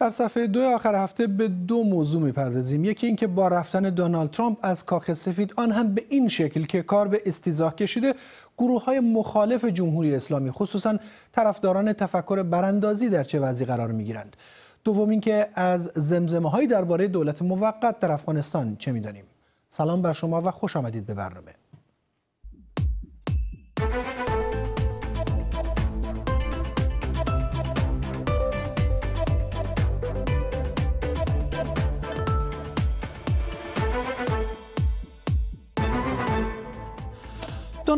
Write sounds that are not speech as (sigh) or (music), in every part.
در صفحه دو آخر هفته به دو موضوع میپردازیم یکی اینکه با رفتن دونالد ترامپ از کاخ سفید آن هم به این شکل که کار به استیزاه کشیده گروه های مخالف جمهوری اسلامی خصوصا طرفداران تفکر براندازی در چه وضعی قرار می گیرند دوم اینکه از زمزمه هایی درباره دولت موقت در افغانستان چه میدانیم سلام بر شما و خوش آمدید به برنامه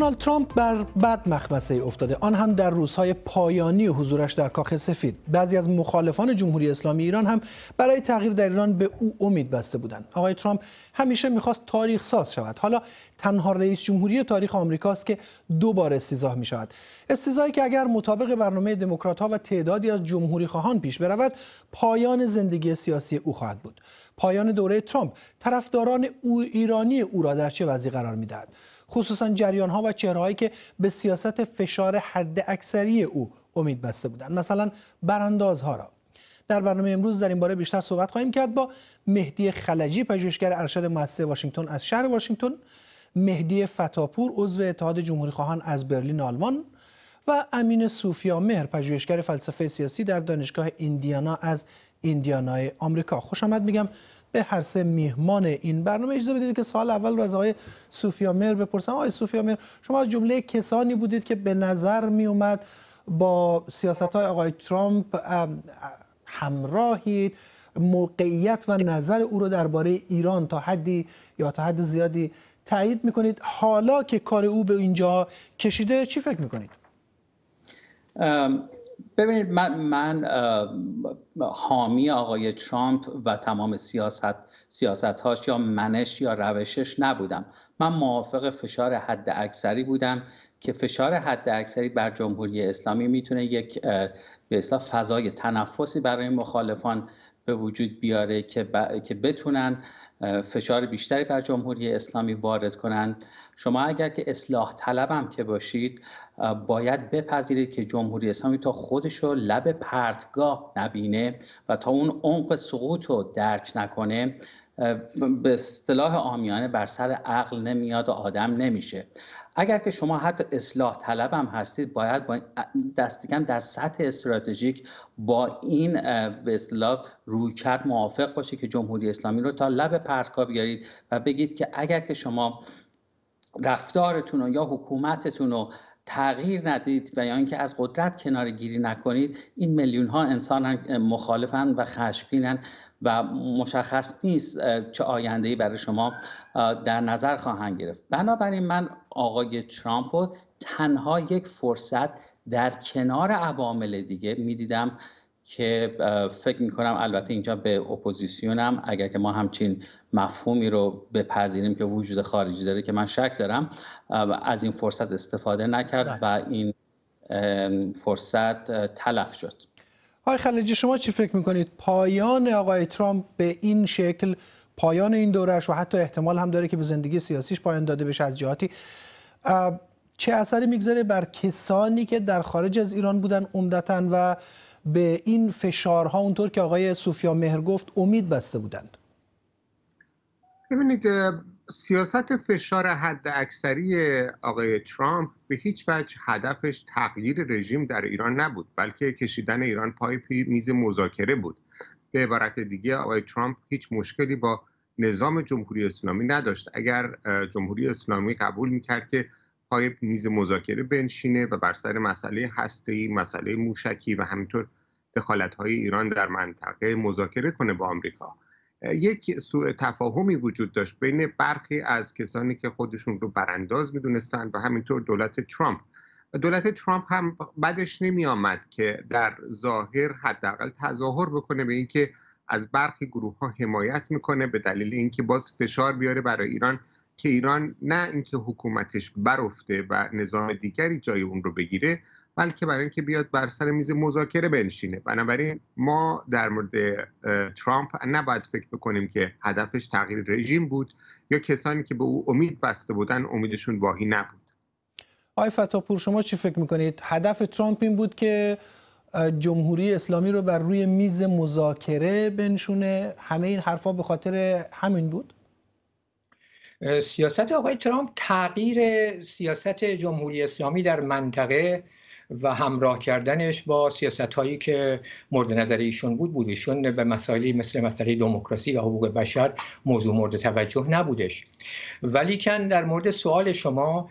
دونالد ترامپ بر بد مخمسه ای افتاده آن هم در روزهای پایانی حضورش در کاخ سفید بعضی از مخالفان جمهوری اسلامی ایران هم برای تغییر در ایران به او امید بسته بودند آقای ترامپ همیشه میخواست تاریخ ساز شود حالا تنها رئیس جمهوری تاریخ آمریکاست که دو بار استیزاه می شود استیزاهی که اگر مطابق برنامه دموکرات ها و تعدادی از جمهوری خواهان پیش برود پایان زندگی سیاسی او خواهد بود پایان دوره ترامپ طرفداران او ایرانی او را در چه وضعی قرار میدهد خصوصا جریان ها و چهرههایی که به سیاست فشار حد اکثری او امید بسته بودند مثلا براندازها را در برنامه امروز در این باره بیشتر صحبت خواهیم کرد با مهدی خلجی پژوهشگر ارشد مؤسسه واشنگتن از شهر واشنگتن مهدی فتاپور عضو اتحاد جمهوری خواهان از برلین آلمان و امین سوفیا مهر پژوهشگر فلسفه سیاسی در دانشگاه ایندیانا از ایندیانای آمریکا خوش میگم به هر سه میهمان این برنامه اجازه بدید که سال اول رو از آقای سوفیا مر بپرسم آقای سوفیا مر شما از جمله کسانی بودید که به نظر می اومد با سیاست های آقای ترامپ همراهید موقعیت و نظر او رو درباره ایران تا حدی یا تا حد زیادی تایید میکنید حالا که کار او به اینجا کشیده چی فکر میکنید؟ ببینید من, من حامی آقای ترامپ و تمام سیاست سیاستهاش یا منش یا روشش نبودم من موافق فشار حد اکثری بودم که فشار حد اکثری بر جمهوری اسلامی میتونه یک به اصلا فضای تنفسی برای مخالفان به وجود بیاره که, که بتونن فشار بیشتری بر جمهوری اسلامی وارد کنند شما اگر که اصلاح طلبم که باشید باید بپذیرید که جمهوری اسلامی تا خودش رو لب پرتگاه نبینه و تا اون عمق سقوط رو درک نکنه به اصطلاح آمیانه بر سر عقل نمیاد و آدم نمیشه اگر که شما حتی اصلاح طلب هم هستید باید با دستکم در سطح استراتژیک با این به روی کرد موافق باشید که جمهوری اسلامی رو تا لب پرتگاه بیارید و بگید که اگر که شما رفتارتون رو یا حکومتتون رو تغییر ندید و یا اینکه از قدرت کنار گیری نکنید این میلیون ها انسان مخالفن و خشمگینن و مشخص نیست چه آینده ای برای شما در نظر خواهند گرفت بنابراین من آقای ترامپ رو تنها یک فرصت در کنار عوامل دیگه میدیدم که فکر میکنم البته اینجا به اپوزیسیونم اگر که ما همچین مفهومی رو بپذیریم که وجود خارجی داره که من شک دارم از این فرصت استفاده نکرد بله. و این فرصت تلف شد آقای خلیجی شما چی فکر میکنید پایان آقای ترامپ به این شکل پایان این دورهش و حتی احتمال هم داره که به زندگی سیاسیش پایان داده بشه از جهاتی چه اثری میگذاره بر کسانی که در خارج از ایران بودن عمدتا و به این فشارها اونطور که آقای سوفیا مهر گفت امید بسته بودند ببینید سیاست فشار حد اکثری آقای ترامپ به هیچ وجه هدفش تغییر رژیم در ایران نبود بلکه کشیدن ایران پای میز مذاکره بود به عبارت دیگه آقای ترامپ هیچ مشکلی با نظام جمهوری اسلامی نداشت اگر جمهوری اسلامی قبول میکرد که پای میز مذاکره بنشینه و بر سر مسئله ای مسئله موشکی و همینطور دخالت های ایران در منطقه مذاکره کنه با آمریکا یک سوء تفاهمی وجود داشت بین برخی از کسانی که خودشون رو برانداز میدونستند و همینطور دولت ترامپ دولت ترامپ هم بدش نمی آمد که در ظاهر حداقل تظاهر بکنه به اینکه از برخی گروه ها حمایت میکنه به دلیل اینکه باز فشار بیاره برای ایران که ایران نه اینکه حکومتش برفته و نظام دیگری جای اون رو بگیره بلکه برای اینکه بیاد بر سر میز مذاکره بنشینه بنابراین ما در مورد ترامپ نباید فکر بکنیم که هدفش تغییر رژیم بود یا کسانی که به او امید بسته بودن امیدشون واهی نبود آی فتاپور شما چی فکر میکنید هدف ترامپ این بود که جمهوری اسلامی رو بر روی میز مذاکره بنشونه همه این حرفها به خاطر همین بود سیاست آقای ترامپ تغییر سیاست جمهوری اسلامی در منطقه و همراه کردنش با سیاست هایی که مورد نظر ایشون بود بود ایشون به مسائلی مثل مسئله دموکراسی و حقوق بشر موضوع مورد توجه نبودش ولیکن در مورد سوال شما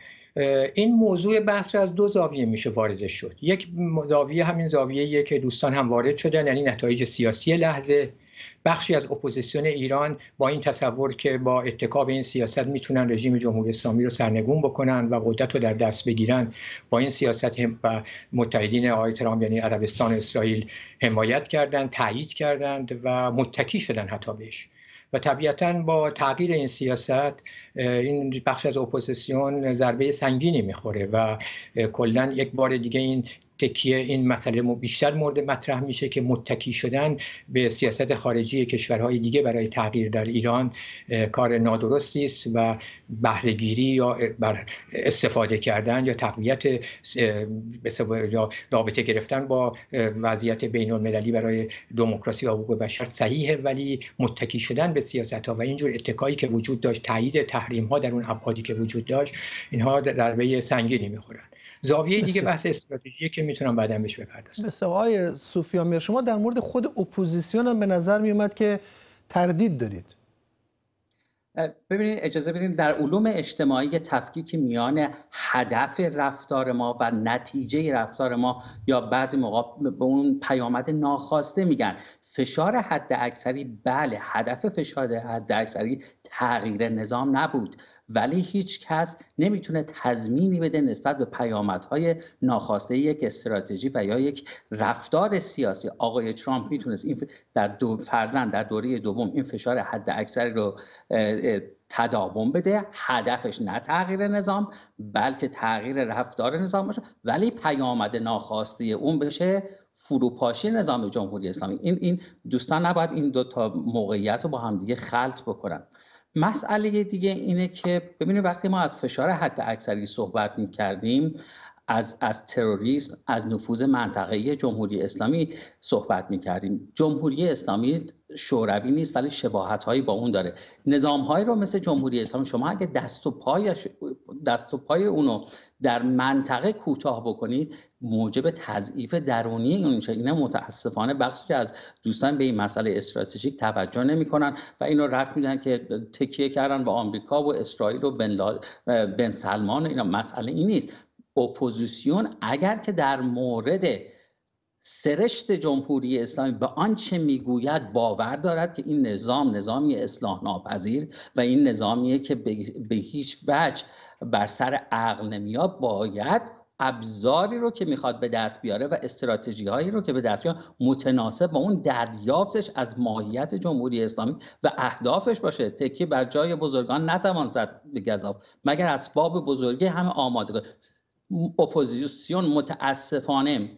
این موضوع بحث از دو زاویه میشه وارد شد یک زاویه همین زاویه که دوستان هم وارد شدن یعنی نتایج سیاسی لحظه بخشی از اپوزیسیون ایران با این تصور که با اتکاب این سیاست میتونن رژیم جمهوری اسلامی رو سرنگون بکنن و قدرت رو در دست بگیرن با این سیاست هم و متحدین آقای ترامپ یعنی عربستان و اسرائیل حمایت کردند تایید کردند و متکی شدن حتی بهش و طبیعتا با تغییر این سیاست این بخش از اپوزیسیون ضربه سنگینی میخوره و کلا یک بار دیگه این تکیه این مسئله بیشتر مورد مطرح میشه که متکی شدن به سیاست خارجی کشورهای دیگه برای تغییر در ایران کار نادرستی است و بهرهگیری یا استفاده کردن یا تقویت یا رابطه گرفتن با وضعیت بین المللی برای دموکراسی و حقوق بشر صحیحه ولی متکی شدن به سیاست ها و اینجور اتکایی که وجود داشت تایید تحریم ها در اون ابعادی که وجود داشت اینها ضربه سنگینی میخورند زاویه دیگه بحث استراتژی که میتونم بعدا بهش بپردازم بسیار آقای صوفیا میر شما در مورد خود اپوزیسیون هم به نظر میومد که تردید دارید ببینید اجازه بدید در علوم اجتماعی تفکیک میان هدف رفتار ما و نتیجه رفتار ما یا بعضی موقع به اون پیامد ناخواسته میگن فشار حد اکثری بله هدف فشار حد اکثری تغییر نظام نبود ولی هیچ کس نمیتونه تضمینی بده نسبت به پیامدهای ناخواسته یک استراتژی و یا یک رفتار سیاسی آقای ترامپ میتونست این در دو فرزن در دوره دوم این فشار حد اکثری رو تداوم بده هدفش نه تغییر نظام بلکه تغییر رفتار نظام باشه ولی پیامد ناخواسته اون بشه فروپاشی نظام جمهوری اسلامی این این دوستان نباید این دو تا موقعیت رو با هم دیگه خلط بکنن مسئله دیگه اینه که ببینید وقتی ما از فشار حد اکثری صحبت می کردیم از, از تروریسم از نفوذ منطقه جمهوری اسلامی صحبت می کردیم جمهوری اسلامی شوروی نیست ولی شباهت هایی با اون داره نظام هایی رو مثل جمهوری اسلامی شما اگه دست و پای دست و پای اونو در منطقه کوتاه بکنید موجب تضعیف درونی اون میشه اینا متاسفانه بخشی از دوستان به این مسئله استراتژیک توجه نمیکنن و اینو رد میدن که تکیه کردن به آمریکا و اسرائیل و بن, بن سلمان اینا مسئله این نیست اپوزیسیون اگر که در مورد سرشت جمهوری اسلامی به آنچه میگوید باور دارد که این نظام نظامی اصلاح ناپذیر و این نظامیه که به هیچ وجه بر سر عقل نمیاد باید ابزاری رو که میخواد به دست بیاره و استراتژی هایی رو که به دست بیاره متناسب با اون دریافتش از ماهیت جمهوری اسلامی و اهدافش باشه تکیه بر جای بزرگان نتوان زد به گذاب مگر اسباب بزرگی همه آماده اپوزیسیون متاسفانه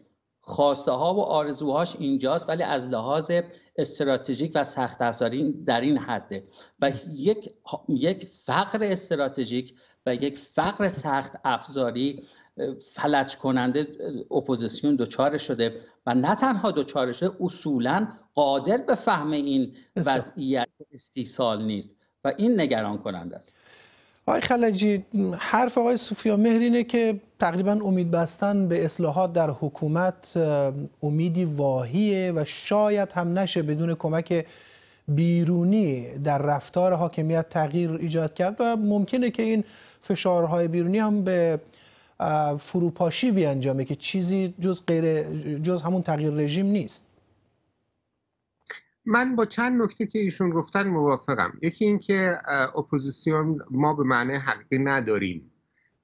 خواسته ها و آرزوهاش اینجاست ولی از لحاظ استراتژیک و سخت افزاری در این حده و یک, یک فقر استراتژیک و یک فقر سخت افزاری فلج کننده اپوزیسیون دچار شده و نه تنها دوچاره شده اصولا قادر به فهم این وضعیت استیصال نیست و این نگران کننده است آقای خلجی حرف آقای سوفیا مهرینه اینه که تقریبا امید بستن به اصلاحات در حکومت امیدی واهیه و شاید هم نشه بدون کمک بیرونی در رفتار حاکمیت تغییر ایجاد کرد و ممکنه که این فشارهای بیرونی هم به فروپاشی بیانجامه که چیزی جز, غیر جز همون تغییر رژیم نیست من با چند نکته که ایشون گفتن موافقم یکی اینکه اپوزیسیون ما به معنی حقیقی نداریم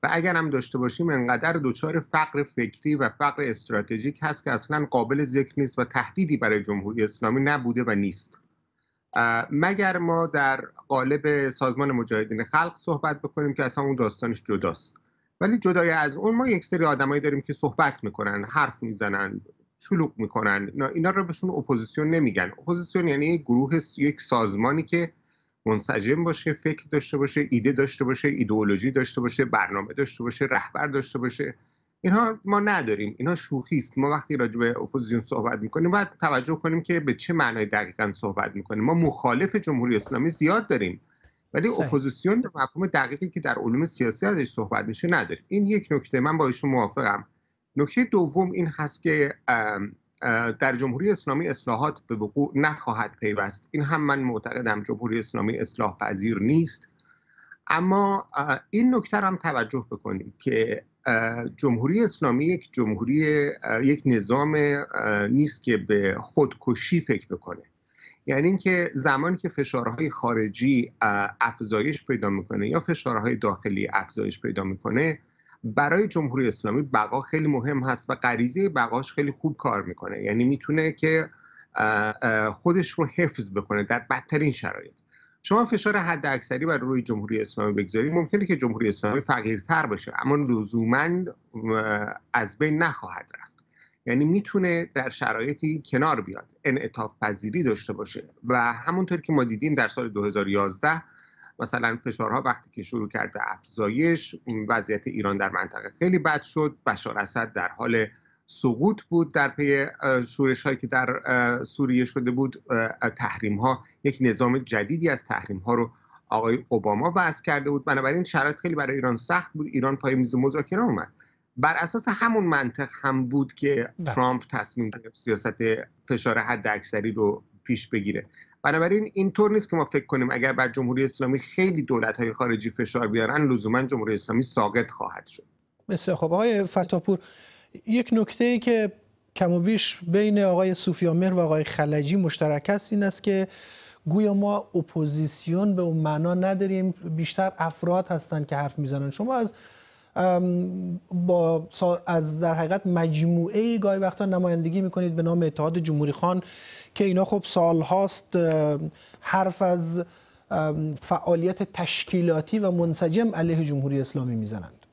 و اگر هم داشته باشیم انقدر دچار فقر فکری و فقر استراتژیک هست که اصلا قابل ذکر نیست و تهدیدی برای جمهوری اسلامی نبوده و نیست مگر ما در قالب سازمان مجاهدین خلق صحبت بکنیم که اصلا اون داستانش جداست ولی جدای از اون ما یک سری آدمایی داریم که صحبت میکنن حرف میزنن شلوغ میکنن اینا, اینا رو بهشون اپوزیسیون نمیگن اپوزیسیون یعنی گروه یک سازمانی که منسجم باشه فکر داشته باشه ایده داشته باشه ایدئولوژی داشته باشه برنامه داشته باشه رهبر داشته باشه اینها ما نداریم اینها شوخی است ما وقتی راجع به اپوزیسیون صحبت میکنیم باید توجه کنیم که به چه معنای دقیقا صحبت میکنیم ما مخالف جمهوری اسلامی زیاد داریم ولی اپوزیسیون به مفهوم دقیقی که در علوم سیاسی ازش صحبت میشه نداریم این یک نکته من با ایشون موافقم نکته دوم این هست که در جمهوری اسلامی اصلاحات به وقوع نخواهد پیوست این هم من معتقدم جمهوری اسلامی اصلاح پذیر نیست اما این نکته هم توجه بکنیم که جمهوری اسلامی یک جمهوری یک نظام نیست که به خودکشی فکر بکنه یعنی اینکه زمانی که فشارهای خارجی افزایش پیدا میکنه یا فشارهای داخلی افزایش پیدا میکنه برای جمهوری اسلامی بقا خیلی مهم هست و غریزه بقاش خیلی خوب کار میکنه یعنی میتونه که خودش رو حفظ بکنه در بدترین شرایط شما فشار حد اکثری بر روی جمهوری اسلامی بگذارید ممکنه که جمهوری اسلامی فقیرتر باشه اما لزوما از بین نخواهد رفت یعنی میتونه در شرایطی کنار بیاد انعطاف پذیری داشته باشه و همونطور که ما دیدیم در سال 2011 مثلا فشارها وقتی که شروع کرد به افزایش این وضعیت ایران در منطقه خیلی بد شد بشار اسد در حال سقوط بود در پی شورش هایی که در سوریه شده بود تحریم ها یک نظام جدیدی از تحریم ها رو آقای اوباما وضع کرده بود بنابراین شرایط خیلی برای ایران سخت بود ایران پای میز مذاکره اومد بر اساس همون منطق هم بود که بله. ترامپ تصمیم گرفت سیاست فشار حد اکثری رو پیش بگیره بنابراین اینطور نیست که ما فکر کنیم اگر بر جمهوری اسلامی خیلی دولت های خارجی فشار بیارن لزوما جمهوری اسلامی ساقط خواهد شد بسیار خب آقای فتاپور یک نکته ای که کم و بیش بین آقای سوفیامر و آقای خلجی مشترک است این است که گویا ما اپوزیسیون به اون معنا نداریم بیشتر افراد هستند که حرف میزنن شما از با از در حقیقت مجموعه گاهی وقتا نمایندگی میکنید به نام اتحاد جمهوری خان که اینا خب سالهاست حرف از فعالیت تشکیلاتی و منسجم علیه جمهوری اسلامی میزنند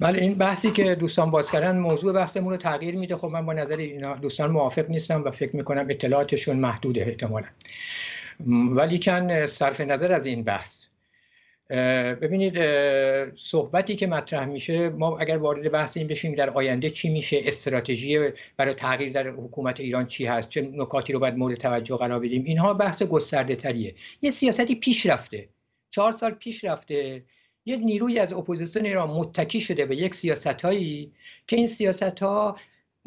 بله این بحثی که دوستان باز کردن موضوع بحثمون رو تغییر میده خب من با نظر اینا دوستان موافق نیستم و فکر میکنم اطلاعاتشون محدوده احتمالا ولیکن صرف نظر از این بحث ببینید صحبتی که مطرح میشه ما اگر وارد بحث این بشیم در آینده چی میشه استراتژی برای تغییر در حکومت ایران چی هست چه نکاتی رو باید مورد توجه قرار بدیم اینها بحث گسترده تریه یه سیاستی پیش رفته چهار سال پیش رفته یه نیروی از اپوزیسیون ایران متکی شده به یک سیاست هایی که این سیاست ها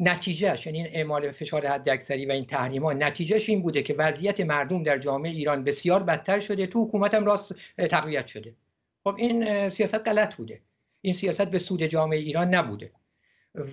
نتیجهش یعنی این اعمال فشار حداکثری و این ها نتیجهش این بوده که وضعیت مردم در جامعه ایران بسیار بدتر شده تو حکومت هم راست تقویت شده خب این سیاست غلط بوده این سیاست به سود جامعه ایران نبوده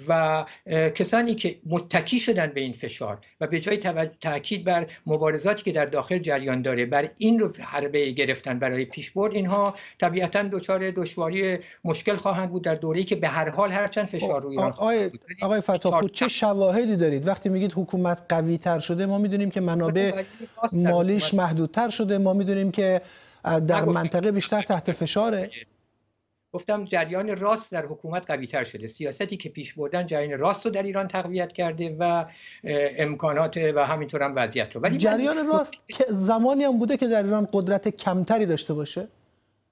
و کسانی که متکی شدن به این فشار و به جای تاکید بر مبارزاتی که در داخل جریان داره بر این رو حربه گرفتن برای پیشبرد اینها طبیعتا دچار دشواری مشکل خواهند بود در دوره‌ای که به هر حال هرچند فشار خب، روی آن آقای آقای فتاپور خب، چه شواهدی دارید وقتی میگید حکومت قوی تر شده ما میدونیم که منابع خب، مالیش محدودتر شده ما میدونیم که در منطقه بیشتر تحت فشاره گفتم جریان راست در حکومت قوی تر شده سیاستی که پیش بردن جریان راست رو در ایران تقویت کرده و امکانات و همینطور هم وضعیت رو ولی جریان راست زمانی هم بوده که در ایران قدرت کمتری داشته باشه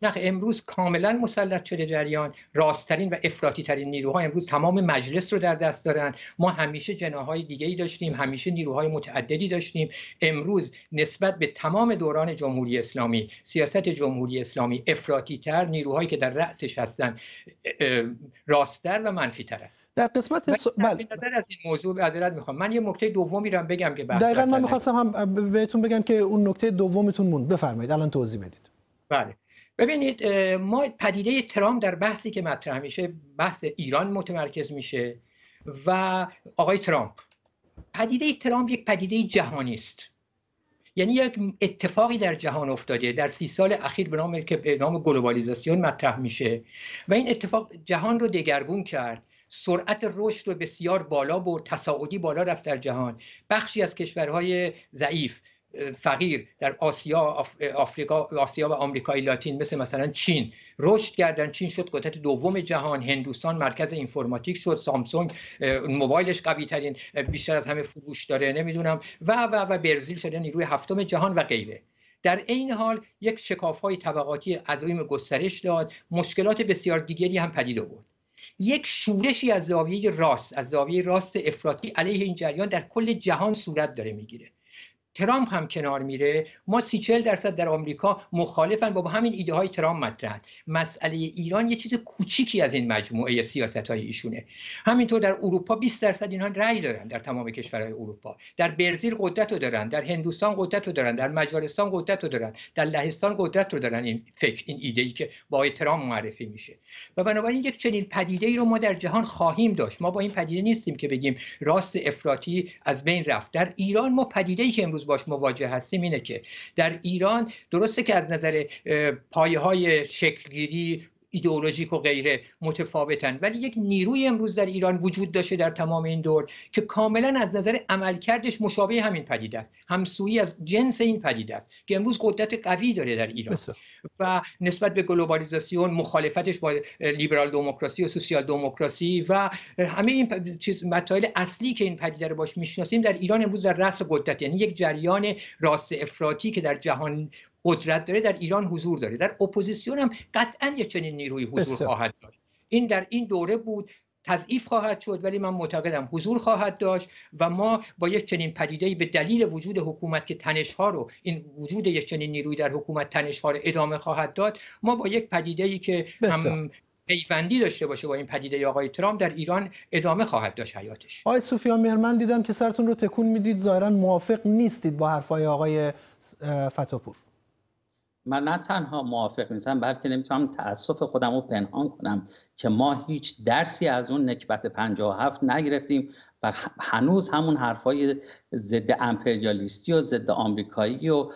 نخ امروز کاملا مسلط شده جریان راستترین و افراطی ترین نیروها امروز تمام مجلس رو در دست دارن ما همیشه جناهای دیگه ای داشتیم همیشه نیروهای متعددی داشتیم امروز نسبت به تمام دوران جمهوری اسلامی سیاست جمهوری اسلامی افراطی تر نیروهایی که در رأسش هستن راستتر و منفی تر است در قسمت س... بله. از این موضوع عذرت میخوام من یه نکته دومی را بگم که دقیقاً من میخواستم هم بهتون بگم که اون نکته دومتون مون بفرمایید الان توضیح بدید بله ببینید ما پدیده ترام در بحثی که مطرح میشه بحث ایران متمرکز میشه و آقای ترامپ پدیده ترامپ یک پدیده جهانی است یعنی یک اتفاقی در جهان افتاده در سی سال اخیر به نام که به نام گلوبالیزاسیون مطرح میشه و این اتفاق جهان رو دگرگون کرد سرعت رشد رو بسیار بالا برد تصاعدی بالا رفت در جهان بخشی از کشورهای ضعیف فقیر در آسیا آفریقا آسیا و آمریکای لاتین مثل مثلا چین رشد کردن چین شد قدرت دوم جهان هندوستان مرکز اینفورماتیک شد سامسونگ موبایلش قوی ترین بیشتر از همه فروش داره نمیدونم و و و برزیل شده نیروی هفتم جهان و غیره در این حال یک شکاف های طبقاتی عظیم گسترش داد مشکلات بسیار دیگری هم پدید آورد یک شورشی از زاویه راست از زاویه راست افراطی علیه این جریان در کل جهان صورت داره میگیره ترامپ هم کنار میره ما سی چل درصد در آمریکا مخالفن با همین ایده های ترامپ مطرحن مسئله ایران یه چیز کوچیکی از این مجموعه سیاست های ایشونه همینطور در اروپا 20 درصد اینها رأی دارن در تمام کشورهای اروپا در برزیل قدرت رو دارن در هندوستان قدرت رو دارن در مجارستان قدرت رو دارن در لهستان قدرت رو دارن این فکر این ایده ای که با ترامپ معرفی میشه و بنابراین یک چنین پدیده ای رو ما در جهان خواهیم داشت ما با این پدیده نیستیم که بگیم راست افراطی از بین رفت در ایران ما پدیده ای که امروز باش مواجه هستیم اینه که در ایران درسته که از نظر پایه های شکلگیری ایدئولوژیک و غیره متفاوتن ولی یک نیروی امروز در ایران وجود داشته در تمام این دور که کاملا از نظر عملکردش مشابه همین پدیده است همسویی از جنس این پدیده است که امروز قدرت قوی داره در ایران بسه. و نسبت به گلوبالیزاسیون مخالفتش با لیبرال دموکراسی و سوسیال دموکراسی و همه این چیز اصلی که این پدیده رو باش میشناسیم در ایران امروز در رأس قدرت یعنی یک جریان راست افراطی که در جهان قدرت داره در ایران حضور داره در اپوزیسیون هم قطعا یه چنین نیروی حضور خواهد داشت این در این دوره بود تضعیف خواهد شد ولی من معتقدم حضور خواهد داشت و ما با یک چنین پدیده‌ای به دلیل وجود حکومت که ها رو این وجود یک چنین نیروی در حکومت ها رو ادامه خواهد داد ما با یک پدیده‌ای که هم پیوندی داشته باشه با این پدیده آقای ترامپ در ایران ادامه خواهد داشت حیاتش آقای سوفیا مهرمن دیدم که سرتون رو تکون میدید ظاهرا موافق نیستید با حرفای آقای فتاپور من نه تنها موافق نیستم بلکه نمیتونم تاسف خودم رو پنهان کنم که ما هیچ درسی از اون نکبت 57 نگرفتیم و هنوز همون حرفای ضد امپریالیستی و ضد آمریکایی و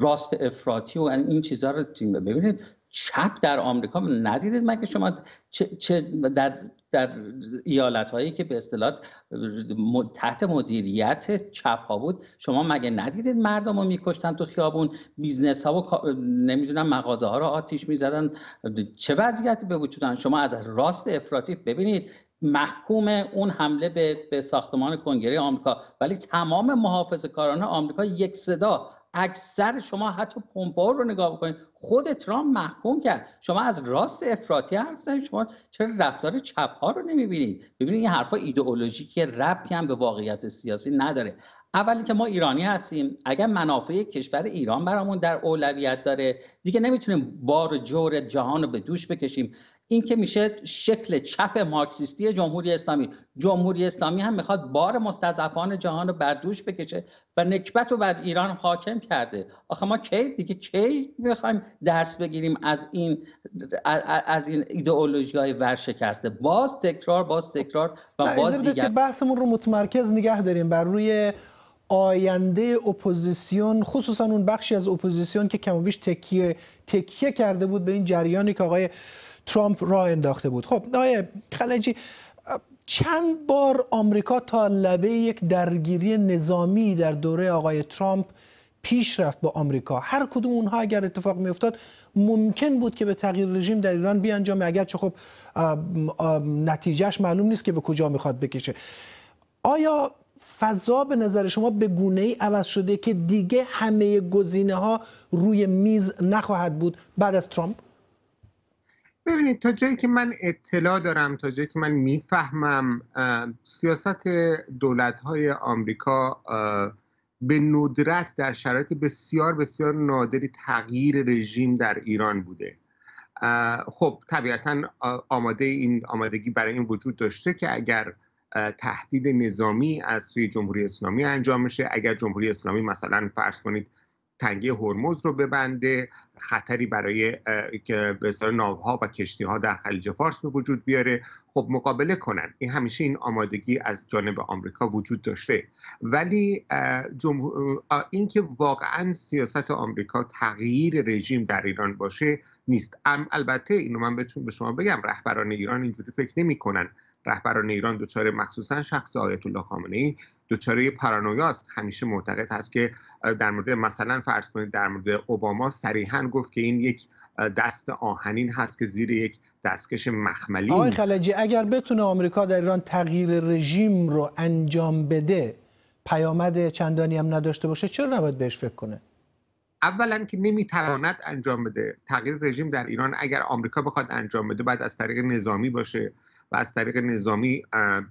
راست افراتی و این چیزها رو ببینید چپ در آمریکا ندیدید مگه شما چه, در, در ایالت هایی که به اصطلاح تحت مدیریت چپ ها بود شما مگه ندیدید مردم رو میکشتن تو خیابون بیزنس ها و نمیدونم مغازه ها رو آتیش میزدن چه وضعیتی به وجود شما از راست افراطی ببینید محکوم اون حمله به, ساختمان کنگره آمریکا ولی تمام محافظه کاران آمریکا یک صدا اکثر شما حتی پمپا رو نگاه بکنید خود ترامپ محکوم کرد شما از راست افراطی حرف شما چرا رفتار چپ ها رو نمیبینید ببینید این حرفا ایدئولوژیکی ربطی هم به واقعیت سیاسی نداره اولی که ما ایرانی هستیم اگر منافع کشور ایران برامون در اولویت داره دیگه نمیتونیم بار جور جهان رو به دوش بکشیم این که میشه شکل چپ مارکسیستی جمهوری اسلامی جمهوری اسلامی هم میخواد بار مستضعفان جهان رو بر دوش بکشه و نکبت رو بر ایران حاکم کرده آخه ما کی دیگه کی میخوایم درس بگیریم از این از این ایدئولوژی های ورشکسته باز تکرار باز تکرار و باز که بحثمون رو متمرکز نگه داریم بر روی آینده اپوزیسیون خصوصا اون بخشی از اپوزیسیون که کم تکیه تکیه کرده بود به این جریانی که آقای ترامپ را انداخته بود خب آیا خلجی چند بار آمریکا تا لبه یک درگیری نظامی در دوره آقای ترامپ پیش رفت با آمریکا هر کدوم اونها اگر اتفاق می افتاد ممکن بود که به تغییر رژیم در ایران اگر چه خب نتیجهش معلوم نیست که به کجا میخواد بکشه آیا فضا به نظر شما به گونه ای عوض شده که دیگه همه گزینه ها روی میز نخواهد بود بعد از ترامپ ببینید تا جایی که من اطلاع دارم تا جایی که من میفهمم سیاست دولت های آمریکا به ندرت در شرایط بسیار بسیار نادری تغییر رژیم در ایران بوده خب طبیعتا آماده این آمادگی برای این وجود داشته که اگر تهدید نظامی از سوی جمهوری اسلامی انجام میشه اگر جمهوری اسلامی مثلا فرض کنید تنگه هرمز رو ببنده خطری برای که به ناوها و کشتی ها در خلیج فارس به وجود بیاره خب مقابله کنن این همیشه این آمادگی از جانب آمریکا وجود داشته ولی اینکه واقعا سیاست آمریکا تغییر رژیم در ایران باشه نیست البته اینو من بتون به شما بگم رهبران ایران اینجوری فکر نمیکنن رهبران ایران دوچاره، مخصوصا شخص آیت الله خامنه ای دچار پارانویاست همیشه معتقد هست که در مورد مثلا فرض کنید در مورد اوباما صریحا گفت که این یک دست آهنین هست که زیر یک دستکش مخملی آقای خلجی اگر بتونه آمریکا در ایران تغییر رژیم رو انجام بده پیامد چندانی هم نداشته باشه چرا نباید بهش فکر کنه اولا که نمیتواند انجام بده تغییر رژیم در ایران اگر آمریکا بخواد انجام بده بعد از طریق نظامی باشه و از طریق نظامی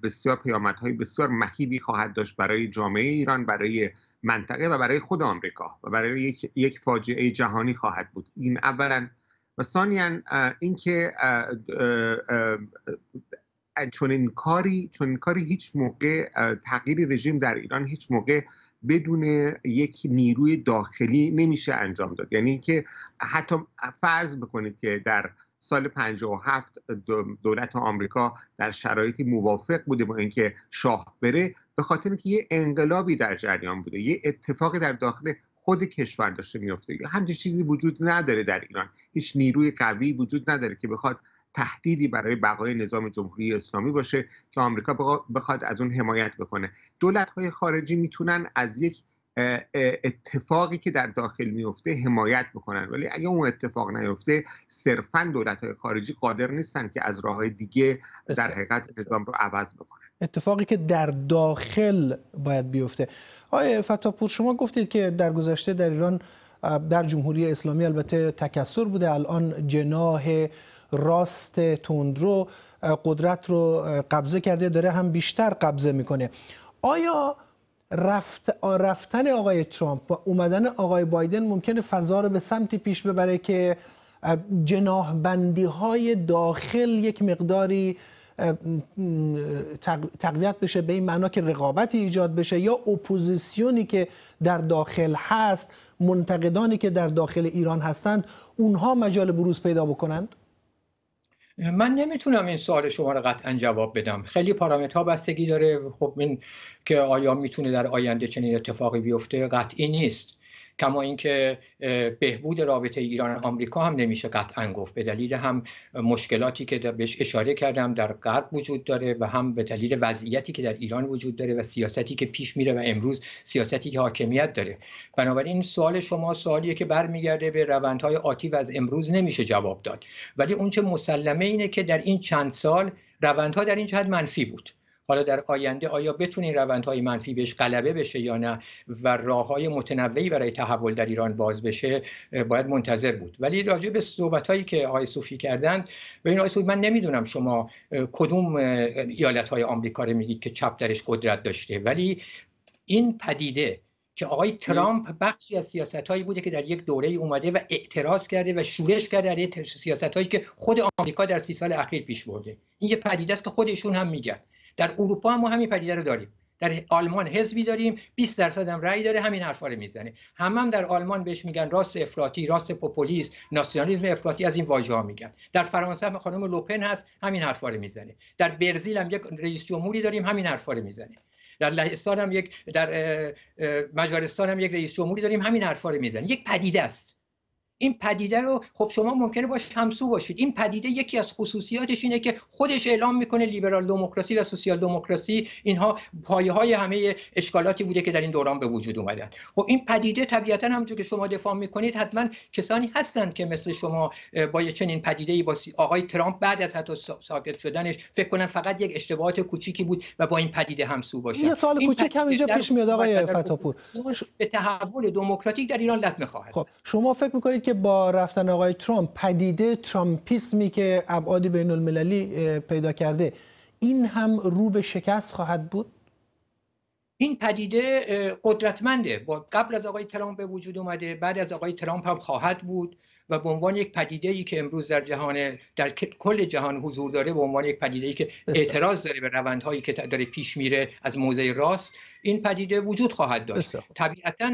بسیار های بسیار مهیبی خواهد داشت برای جامعه ایران برای منطقه و برای خود آمریکا و برای یک, یک فاجعه جهانی خواهد بود این اولا و ثانیا اینکه چون این کاری چون این کاری هیچ موقع تغییر رژیم در ایران هیچ موقع بدون یک نیروی داخلی نمیشه انجام داد یعنی اینکه حتی فرض بکنید که در سال 57 دولت آمریکا در شرایطی موافق بوده با اینکه شاه بره به خاطر اینکه یه انقلابی در جریان بوده یه اتفاقی در داخل خود کشور داشته میفته همچین چیزی وجود نداره در ایران هیچ نیروی قوی وجود نداره که بخواد تهدیدی برای بقای نظام جمهوری اسلامی باشه که آمریکا بخواد از اون حمایت بکنه دولت های خارجی میتونن از یک اتفاقی که در داخل میفته حمایت بکنن ولی اگه اون اتفاق نیفته صرفا دولت های خارجی قادر نیستن که از راه های دیگه در حقیقت نظام رو عوض بکنن اتفاقی که در داخل باید بیفته آیه فتاپور شما گفتید که در گذشته در ایران در جمهوری اسلامی البته تکسر بوده الان جناه راست تندرو قدرت رو قبضه کرده داره هم بیشتر قبضه میکنه آیا رفت رفتن آقای ترامپ و اومدن آقای بایدن ممکنه فضا رو به سمتی پیش ببره که جناح بندی های داخل یک مقداری تقویت بشه به این معنا که رقابتی ایجاد بشه یا اپوزیسیونی که در داخل هست منتقدانی که در داخل ایران هستند اونها مجال بروز پیدا بکنند من نمیتونم این سوال شما رو قطعا جواب بدم خیلی پارامترها بستگی داره خب این که آیا میتونه در آینده چنین اتفاقی بیفته قطعی نیست کما اینکه بهبود رابطه ایران و آمریکا هم نمیشه قطعا گفت به دلیل هم مشکلاتی که بهش اشاره کردم در غرب وجود داره و هم به دلیل وضعیتی که در ایران وجود داره و سیاستی که پیش میره و امروز سیاستی که حاکمیت داره بنابراین سوال شما سوالیه که برمیگرده به روندهای آتی و از امروز نمیشه جواب داد ولی اونچه مسلمه اینه که در این چند سال روندها در این جهت منفی بود حالا در آینده آیا بتونه این روندهای منفی بهش غلبه بشه یا نه و راه های متنوعی برای تحول در ایران باز بشه باید منتظر بود ولی راجع به صحبت هایی که آقای صوفی کردند به این من نمیدونم شما کدوم ایالت های آمریکا رو میگید که چپ درش قدرت داشته ولی این پدیده که آقای ترامپ بخشی از سیاست هایی بوده که در یک دوره اومده و اعتراض کرده و شورش کرده در سیاست هایی که خود آمریکا در سی سال اخیر پیش برده این یه پدیده است که خودشون هم میگن در اروپا هم ما همین پدیده رو داریم در آلمان حزبی داریم 20 درصد هم رأی داره همین حرفا رو میزنه همم در آلمان بهش میگن راست افراطی راست پوپولیست ناسیونالیسم افراطی از این واژه ها میگن در فرانسه هم خانم لوپن هست همین حرفا رو میزنه در برزیل هم یک رئیس جمهوری داریم همین حرفا رو میزنه در لهستان هم یک در مجارستان هم یک رئیس جمهوری داریم همین حرفا رو میزنه یک پدیده است این پدیده رو خب شما ممکنه باش همسو باشید این پدیده یکی از خصوصیاتش اینه که خودش اعلام میکنه لیبرال دموکراسی و سوسیال دموکراسی اینها پایه های همه اشکالاتی بوده که در این دوران به وجود اومدن خب این پدیده طبیعتا همونجور که شما دفاع میکنید حتما کسانی هستند که مثل شما با چنین پدیده ای با آقای ترامپ بعد از حتی ساکت شدنش فکر کنن فقط یک اشتباهات کوچیکی بود و با این پدیده همسو باشن یه سال کوچک هم اینجا پیش میاد آقای فتاپور به تحول دموکراتیک در ایران لطمه خواهد خب شما فکر میکنید که با رفتن آقای ترامپ پدیده ترامپیسمی که ابعاد بین المللی پیدا کرده این هم رو به شکست خواهد بود این پدیده قدرتمنده با قبل از آقای ترامپ به وجود اومده بعد از آقای ترامپ هم خواهد بود و به عنوان یک پدیده ای که امروز در جهان در کل جهان حضور داره به عنوان یک پدیده ای که اعتراض داره به روندهایی که داره پیش میره از موزه راست این پدیده وجود خواهد داشت طبیعتا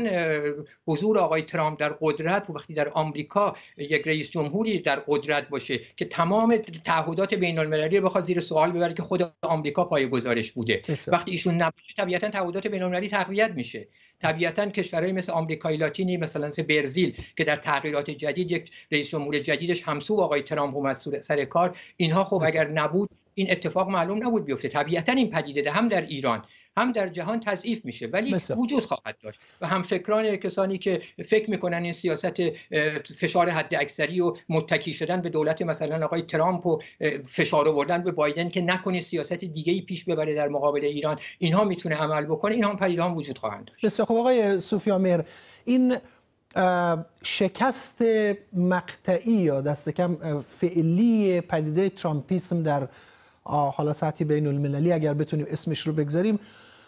حضور آقای ترامپ در قدرت وقتی در آمریکا یک رئیس جمهوری در قدرت باشه که تمام تعهدات بین المللی بخواد زیر سوال ببره که خود آمریکا پای گزارش بوده وقتی ایشون نباشه طبیعتا تعهدات بین المللی تقویت میشه طبیعتا کشورهای مثل آمریکای لاتینی مثلا مثل برزیل که در تغییرات جدید یک رئیس جمهور جدیدش همسو آقای ترامپ هم سر کار اینها خب اگر نبود این اتفاق معلوم نبود بیفته طبیعتا این پدیده هم در ایران هم در جهان تضعیف میشه ولی وجود خواهد داشت و هم فکران کسانی که فکر میکنن این سیاست فشار حد اکثری و متکی شدن به دولت مثلا آقای ترامپ و فشار آوردن به بایدن که نکنه سیاست دیگه ای پیش ببره در مقابل ایران اینها میتونه عمل بکنه اینها هم وجود خواهند داشت بسیار خب آقای سوفیا این شکست مقطعی یا دست کم فعلی پدیده ترامپیسم در حالا سطحی بین المللی اگر بتونیم اسمش رو بگذاریم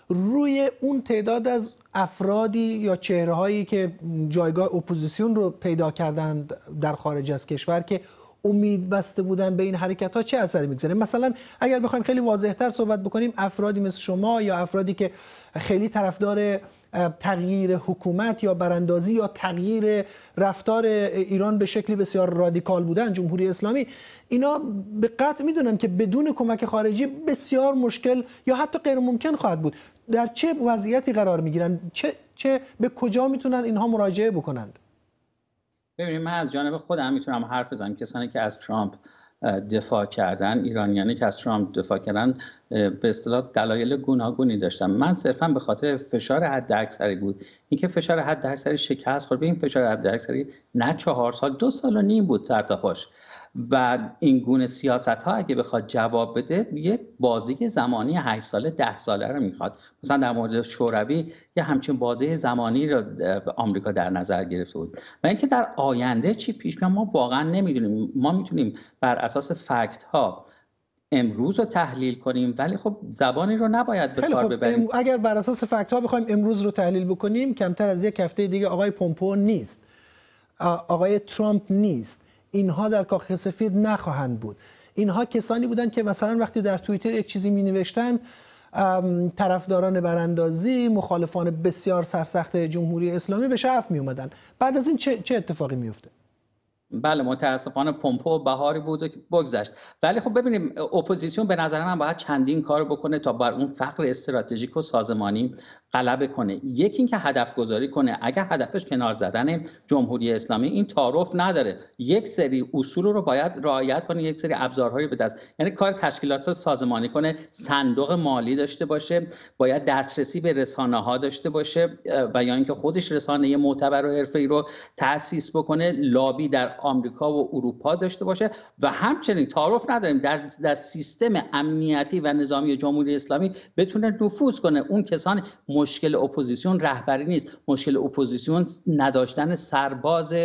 روی اون تعداد از افرادی یا چهره هایی که جایگاه اپوزیسیون رو پیدا کردند در خارج از کشور که امید بسته بودن به این حرکت ها چه اثری میگذاره مثلا اگر بخوایم خیلی واضحتر صحبت بکنیم افرادی مثل شما یا افرادی که خیلی طرفدار تغییر حکومت یا براندازی یا تغییر رفتار ایران به شکلی بسیار رادیکال بودن جمهوری اسلامی اینا به قطع میدونن که بدون کمک خارجی بسیار مشکل یا حتی غیر ممکن خواهد بود در چه وضعیتی قرار میگیرن چه, چه به کجا میتونن اینها مراجعه بکنند ببینید من از جانب خودم میتونم حرف بزنم کسانی که از ترامپ دفاع کردن ایرانیانی که از ترامپ دفاع کردن به اصطلاح دلایل گوناگونی داشتن من صرفا به خاطر فشار حداکثری بود اینکه فشار حداکثری شکست خورد این فشار حداکثری نه چهار سال دو سال و نیم بود سرتاپاش و این گونه سیاست ها اگه بخواد جواب بده یک بازی زمانی 8 ساله 10 ساله رو میخواد مثلا در مورد شوروی یه همچین بازی زمانی رو آمریکا در نظر گرفته بود و اینکه در آینده چی پیش میاد ما واقعا نمیدونیم ما میتونیم بر اساس فکت ها امروز رو تحلیل کنیم ولی خب زبانی رو نباید به کار خب، ببریم اگر بر اساس فکت ها بخوایم امروز رو تحلیل بکنیم کمتر از یک هفته دیگه آقای پومپو نیست آقای ترامپ نیست اینها در کاخ سفید نخواهند بود اینها کسانی بودند که مثلا وقتی در توییتر یک چیزی می نوشتند طرفداران براندازی مخالفان بسیار سرسخت جمهوری اسلامی به شرف می اومدن بعد از این چه, چه اتفاقی میفته بله متاسفانه پمپو بهاری بود و بگذشت ولی خب ببینیم اپوزیسیون به نظر من باید چندین کار بکنه تا بر اون فقر استراتژیک و سازمانی غلبه کنه یکی اینکه هدف گذاری کنه اگر هدفش کنار زدن جمهوری اسلامی این تعارف نداره یک سری اصول رو باید رعایت کنه یک سری ابزارهایی به دست یعنی کار تشکیلات رو سازمانی کنه صندوق مالی داشته باشه باید دسترسی به رسانه ها داشته باشه و یا اینکه خودش رسانه معتبر و ای رو تاسیس بکنه لابی در آمریکا و اروپا داشته باشه و همچنین تعارف نداریم در در سیستم امنیتی و نظامی جمهوری اسلامی بتونه نفوذ کنه اون کسانی مشکل اپوزیسیون رهبری نیست مشکل اپوزیسیون نداشتن سرباز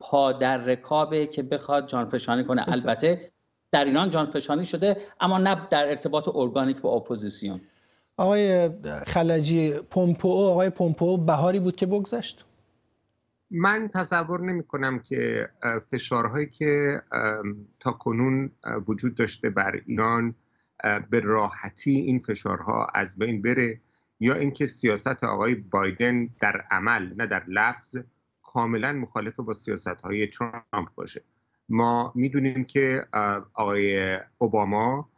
پا در رکابه که بخواد جانفشانی کنه البته در ایران جانفشانی شده اما نه در ارتباط ارگانیک با اپوزیسیون آقای خلجی پومپو آقای پومپو بهاری بود که بگذشت من تصور نمی کنم که فشارهایی که تا کنون وجود داشته بر ایران به راحتی این فشارها از بین بره یا اینکه سیاست آقای بایدن در عمل نه در لفظ کاملا مخالف با سیاست های ترامپ باشه ما میدونیم که آقای اوباما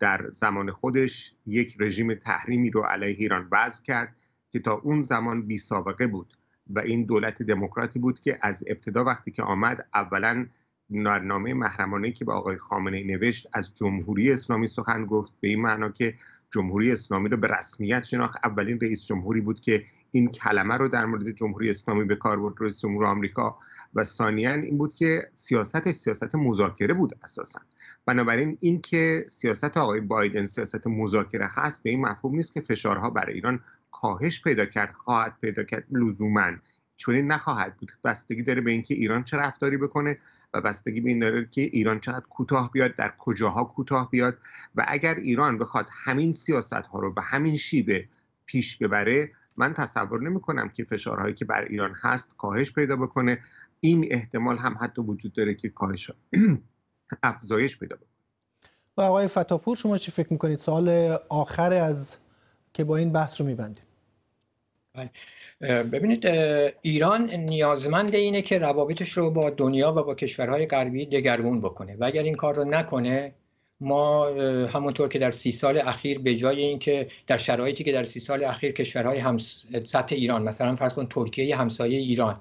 در زمان خودش یک رژیم تحریمی رو علیه ایران وضع کرد که تا اون زمان بی سابقه بود و این دولت دموکراتی بود که از ابتدا وقتی که آمد اولا نارنامه محرمانه که به آقای خامنه نوشت از جمهوری اسلامی سخن گفت به این معنا که جمهوری اسلامی رو به رسمیت شناخت اولین رئیس جمهوری بود که این کلمه رو در مورد جمهوری اسلامی به کار برد رئیس جمهور آمریکا و ثانیا این بود که سیاستش سیاست مذاکره بود اساسا بنابراین اینکه سیاست آقای بایدن سیاست مذاکره هست به این مفهوم نیست که فشارها برای ایران کاهش پیدا کرد خواهد پیدا کرد لزوما چنین نخواهد بود بستگی داره به اینکه ایران چه رفتاری بکنه و بستگی به این داره که ایران چقدر کوتاه بیاد در کجاها کوتاه بیاد و اگر ایران بخواد همین سیاست ها رو به همین شیبه پیش ببره من تصور نمی که فشارهایی که بر ایران هست کاهش پیدا بکنه این احتمال هم حتی وجود داره که کاهش (clears throat) افزایش پیدا بکنه و آقای فتاپور شما چی فکر میکنید سال آخر از که با این بحث رو میبندیم بله. ببینید ایران نیازمند اینه که روابطش رو با دنیا و با کشورهای غربی دگرگون بکنه و اگر این کار رو نکنه ما همونطور که در سی سال اخیر به جای اینکه در شرایطی که در سی سال اخیر کشورهای هم سطح ایران مثلا فرض کن ترکیه همسایه ایران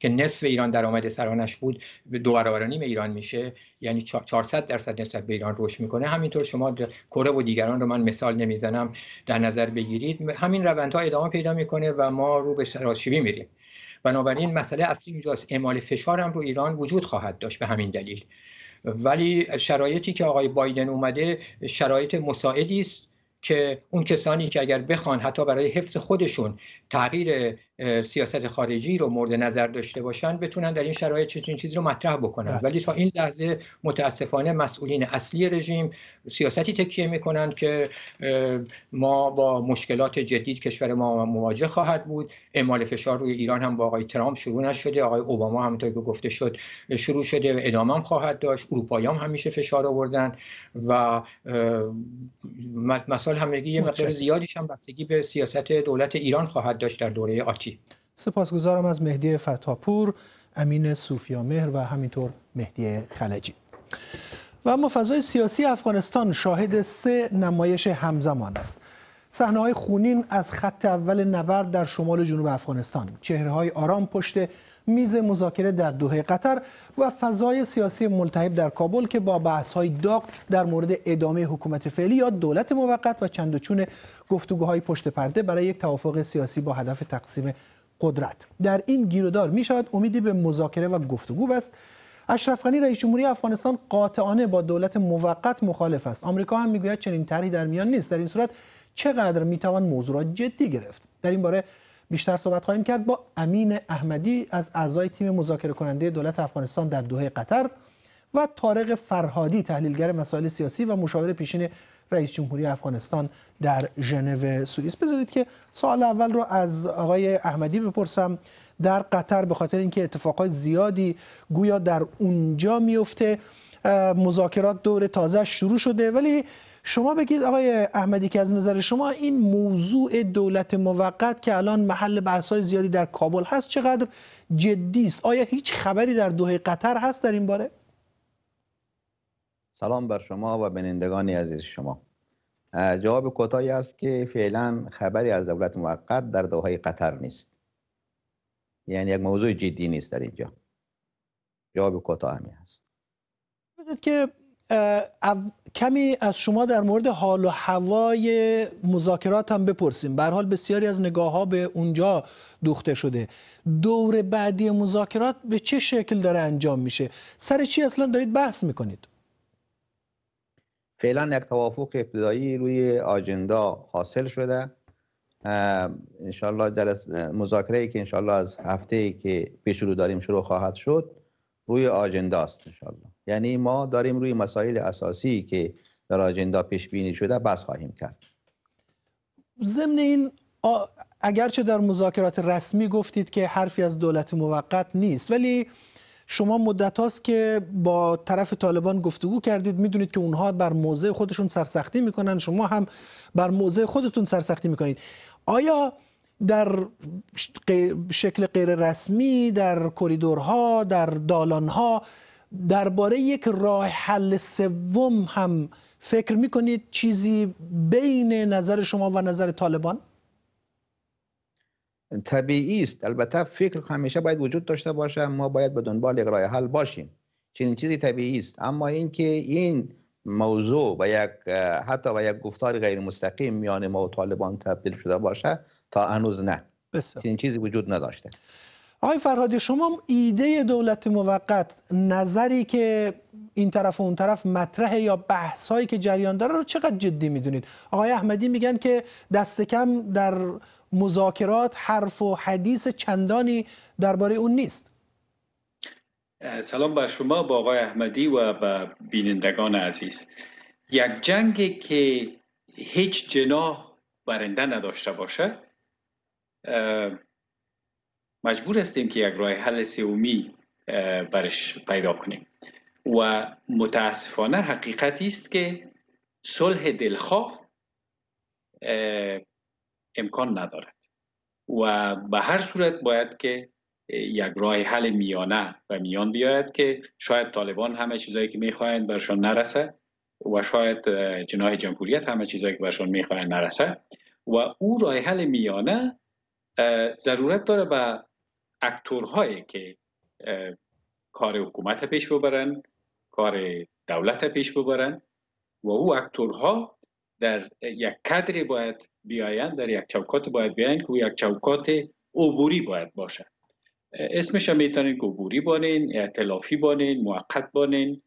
که نصف ایران درآمد سرانش بود به دو برابر نیم ایران میشه یعنی 400 درصد نسبت به ایران رشد میکنه همینطور شما کره و دیگران رو من مثال نمیزنم در نظر بگیرید همین روندها ادامه پیدا میکنه و ما رو به سراشیبی میریم بنابراین مسئله اصلی اینجاست اعمال فشار هم رو ایران وجود خواهد داشت به همین دلیل ولی شرایطی که آقای بایدن اومده شرایط مساعدی است که اون کسانی که اگر بخوان حتی برای حفظ خودشون تغییر سیاست خارجی رو مورد نظر داشته باشن بتونن در این شرایط چنین چیزی رو مطرح بکنن بله. ولی تا این لحظه متاسفانه مسئولین اصلی رژیم سیاستی تکیه میکنن که ما با مشکلات جدید کشور ما مواجه خواهد بود اعمال فشار روی ایران هم با آقای ترامپ شروع نشده آقای اوباما همونطور که گفته شد شروع شده و ادامه هم خواهد داشت اروپایی هم همیشه فشار آوردن و مسائل همگی یه مقدار زیادیش هم بستگی به سیاست دولت ایران خواهد داشت در دوره آتی سپاسگزارم از مهدی فتاپور امین صوفیا مهر و همینطور مهدی خلجی و اما فضای سیاسی افغانستان شاهد سه نمایش همزمان است صحنه های خونین از خط اول نبرد در شمال جنوب افغانستان چهره های آرام پشت میز مذاکره در دوحه قطر و فضای سیاسی ملتهب در کابل که با های داغ در مورد ادامه حکومت فعلی یا دولت موقت و چندوچون گفتگوهای پشت پرده برای یک توافق سیاسی با هدف تقسیم قدرت در این گیرودار می شود امیدی به مذاکره و گفتگو بست اشرف غنی رئیس جمهوری افغانستان قاطعانه با دولت موقت مخالف است آمریکا هم میگوید چنین طرحی در میان نیست در این صورت چقدر میتوان موضوع را جدی گرفت در این باره بیشتر صحبت خواهیم کرد با امین احمدی از اعضای تیم مذاکره کننده دولت افغانستان در دوحه قطر و طارق فرهادی تحلیلگر مسائل سیاسی و مشاور پیشین رئیس جمهوری افغانستان در ژنو سوئیس بذارید که سال اول رو از آقای احمدی بپرسم در قطر به خاطر اینکه اتفاقات زیادی گویا در اونجا میفته مذاکرات دور تازه شروع شده ولی شما بگید آقای احمدی که از نظر شما این موضوع دولت موقت که الان محل بحث های زیادی در کابل هست چقدر جدی است آیا هیچ خبری در دوحه قطر هست در این باره سلام بر شما و بینندگان عزیز شما جواب کوتاهی است که فعلا خبری از دولت موقت در دوحه قطر نیست یعنی یک موضوع جدی نیست در اینجا جواب کوتاه همین هست که کمی از شما در مورد حال و هوای مذاکرات هم بپرسیم بر حال بسیاری از نگاه ها به اونجا دوخته شده دور بعدی مذاکرات به چه شکل داره انجام میشه سر چی اصلا دارید بحث میکنید فعلا یک توافق ابتدایی روی آجندا حاصل شده انشالله در مذاکره ای که انشالله از هفته ای که پیش رو داریم شروع خواهد شد روی آجنداست انشالله یعنی ما داریم روی مسائل اساسی که در آجندا پیش بینی شده بس خواهیم کرد ضمن این اگرچه در مذاکرات رسمی گفتید که حرفی از دولت موقت نیست ولی شما مدت هاست که با طرف طالبان گفتگو کردید میدونید که اونها بر موضع خودشون سرسختی میکنن شما هم بر موضع خودتون سرسختی میکنید آیا در شکل غیر رسمی در کریدورها در دالانها درباره یک راه حل سوم هم فکر میکنید چیزی بین نظر شما و نظر طالبان طبیعی است البته فکر همیشه باید وجود داشته باشه ما باید به دنبال یک راه حل باشیم چنین چیزی طبیعی است اما اینکه این موضوع و یک حتی و یک گفتار غیر مستقیم میان ما و طالبان تبدیل شده باشه تا هنوز نه بسیار. چنین چیزی وجود نداشته آقای فرهادی شما ایده دولت موقت نظری که این طرف و اون طرف مطرحه یا بحث هایی که جریان داره رو چقدر جدی میدونید آقای احمدی میگن که دست کم در مذاکرات حرف و حدیث چندانی درباره اون نیست سلام بر شما با آقای احمدی و با بینندگان عزیز یک جنگی که هیچ جناح برنده نداشته باشه مجبور هستیم که یک راه حل سومی برش پیدا کنیم و متاسفانه حقیقت است که صلح دلخواه امکان ندارد و به هر صورت باید که یک راه حل میانه و میان بیاید که شاید طالبان همه چیزایی که میخواهند برشان نرسه و شاید جناح جمهوریت همه چیزایی که برشان میخواهند نرسه و او راه حل میانه ضرورت داره به اکتورهایی که کار حکومت پیش ببرن کار دولت پیش ببرن و او اکتورها در یک کدر باید بیایند، در یک چوکات باید بیاین که او یک چوکات عبوری باید باشد اسمش هم میتونین که عبوری بانین اعتلافی بانین موقت بانین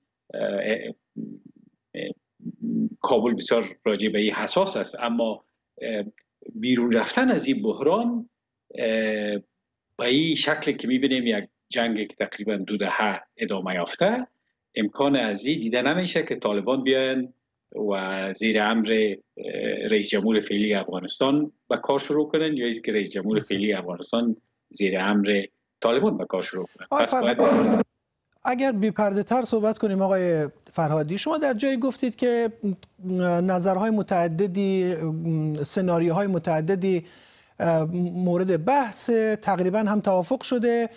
کابل بسیار راجع به این حساس است اما بیرون رفتن از این بحران به این شکل که میبینیم یک جنگ که تقریبا دو دهه ادامه یافته امکان از این دیده نمیشه که طالبان بیاین و زیر امر رئیس جمهور فعلی افغانستان به کار شروع کنن یا ایست که رئیس جمهور فعلی افغانستان زیر امر طالبان به کار شروع کنن اگر بیپرده تر صحبت کنیم آقای فرهادی شما در جایی گفتید که نظرهای متعددی سناریوهای متعددی مورد بحث تقریبا هم توافق شده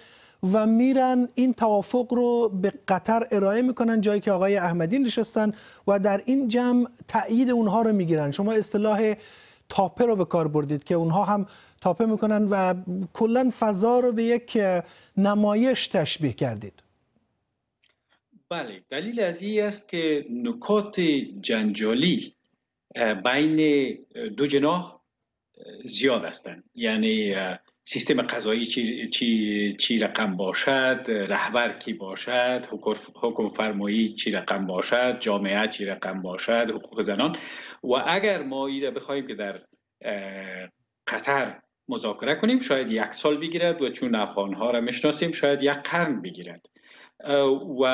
و میرن این توافق رو به قطر ارائه میکنن جایی که آقای احمدی نشستن و در این جمع تایید اونها رو میگیرن شما اصطلاح تاپه رو به کار بردید که اونها هم تاپه میکنن و کلا فضا رو به یک نمایش تشبیه کردید بله دلیل از این است که نکات جنجالی بین دو جناح زیاد هستند یعنی سیستم قضایی چی, چی, چی رقم باشد رهبر کی باشد حکم فرمایی چی رقم باشد جامعه چی رقم باشد حقوق زنان و اگر ما این بخوایم که در قطر مذاکره کنیم شاید یک سال بگیرد و چون ها را میشناسیم شاید یک قرن بگیرد و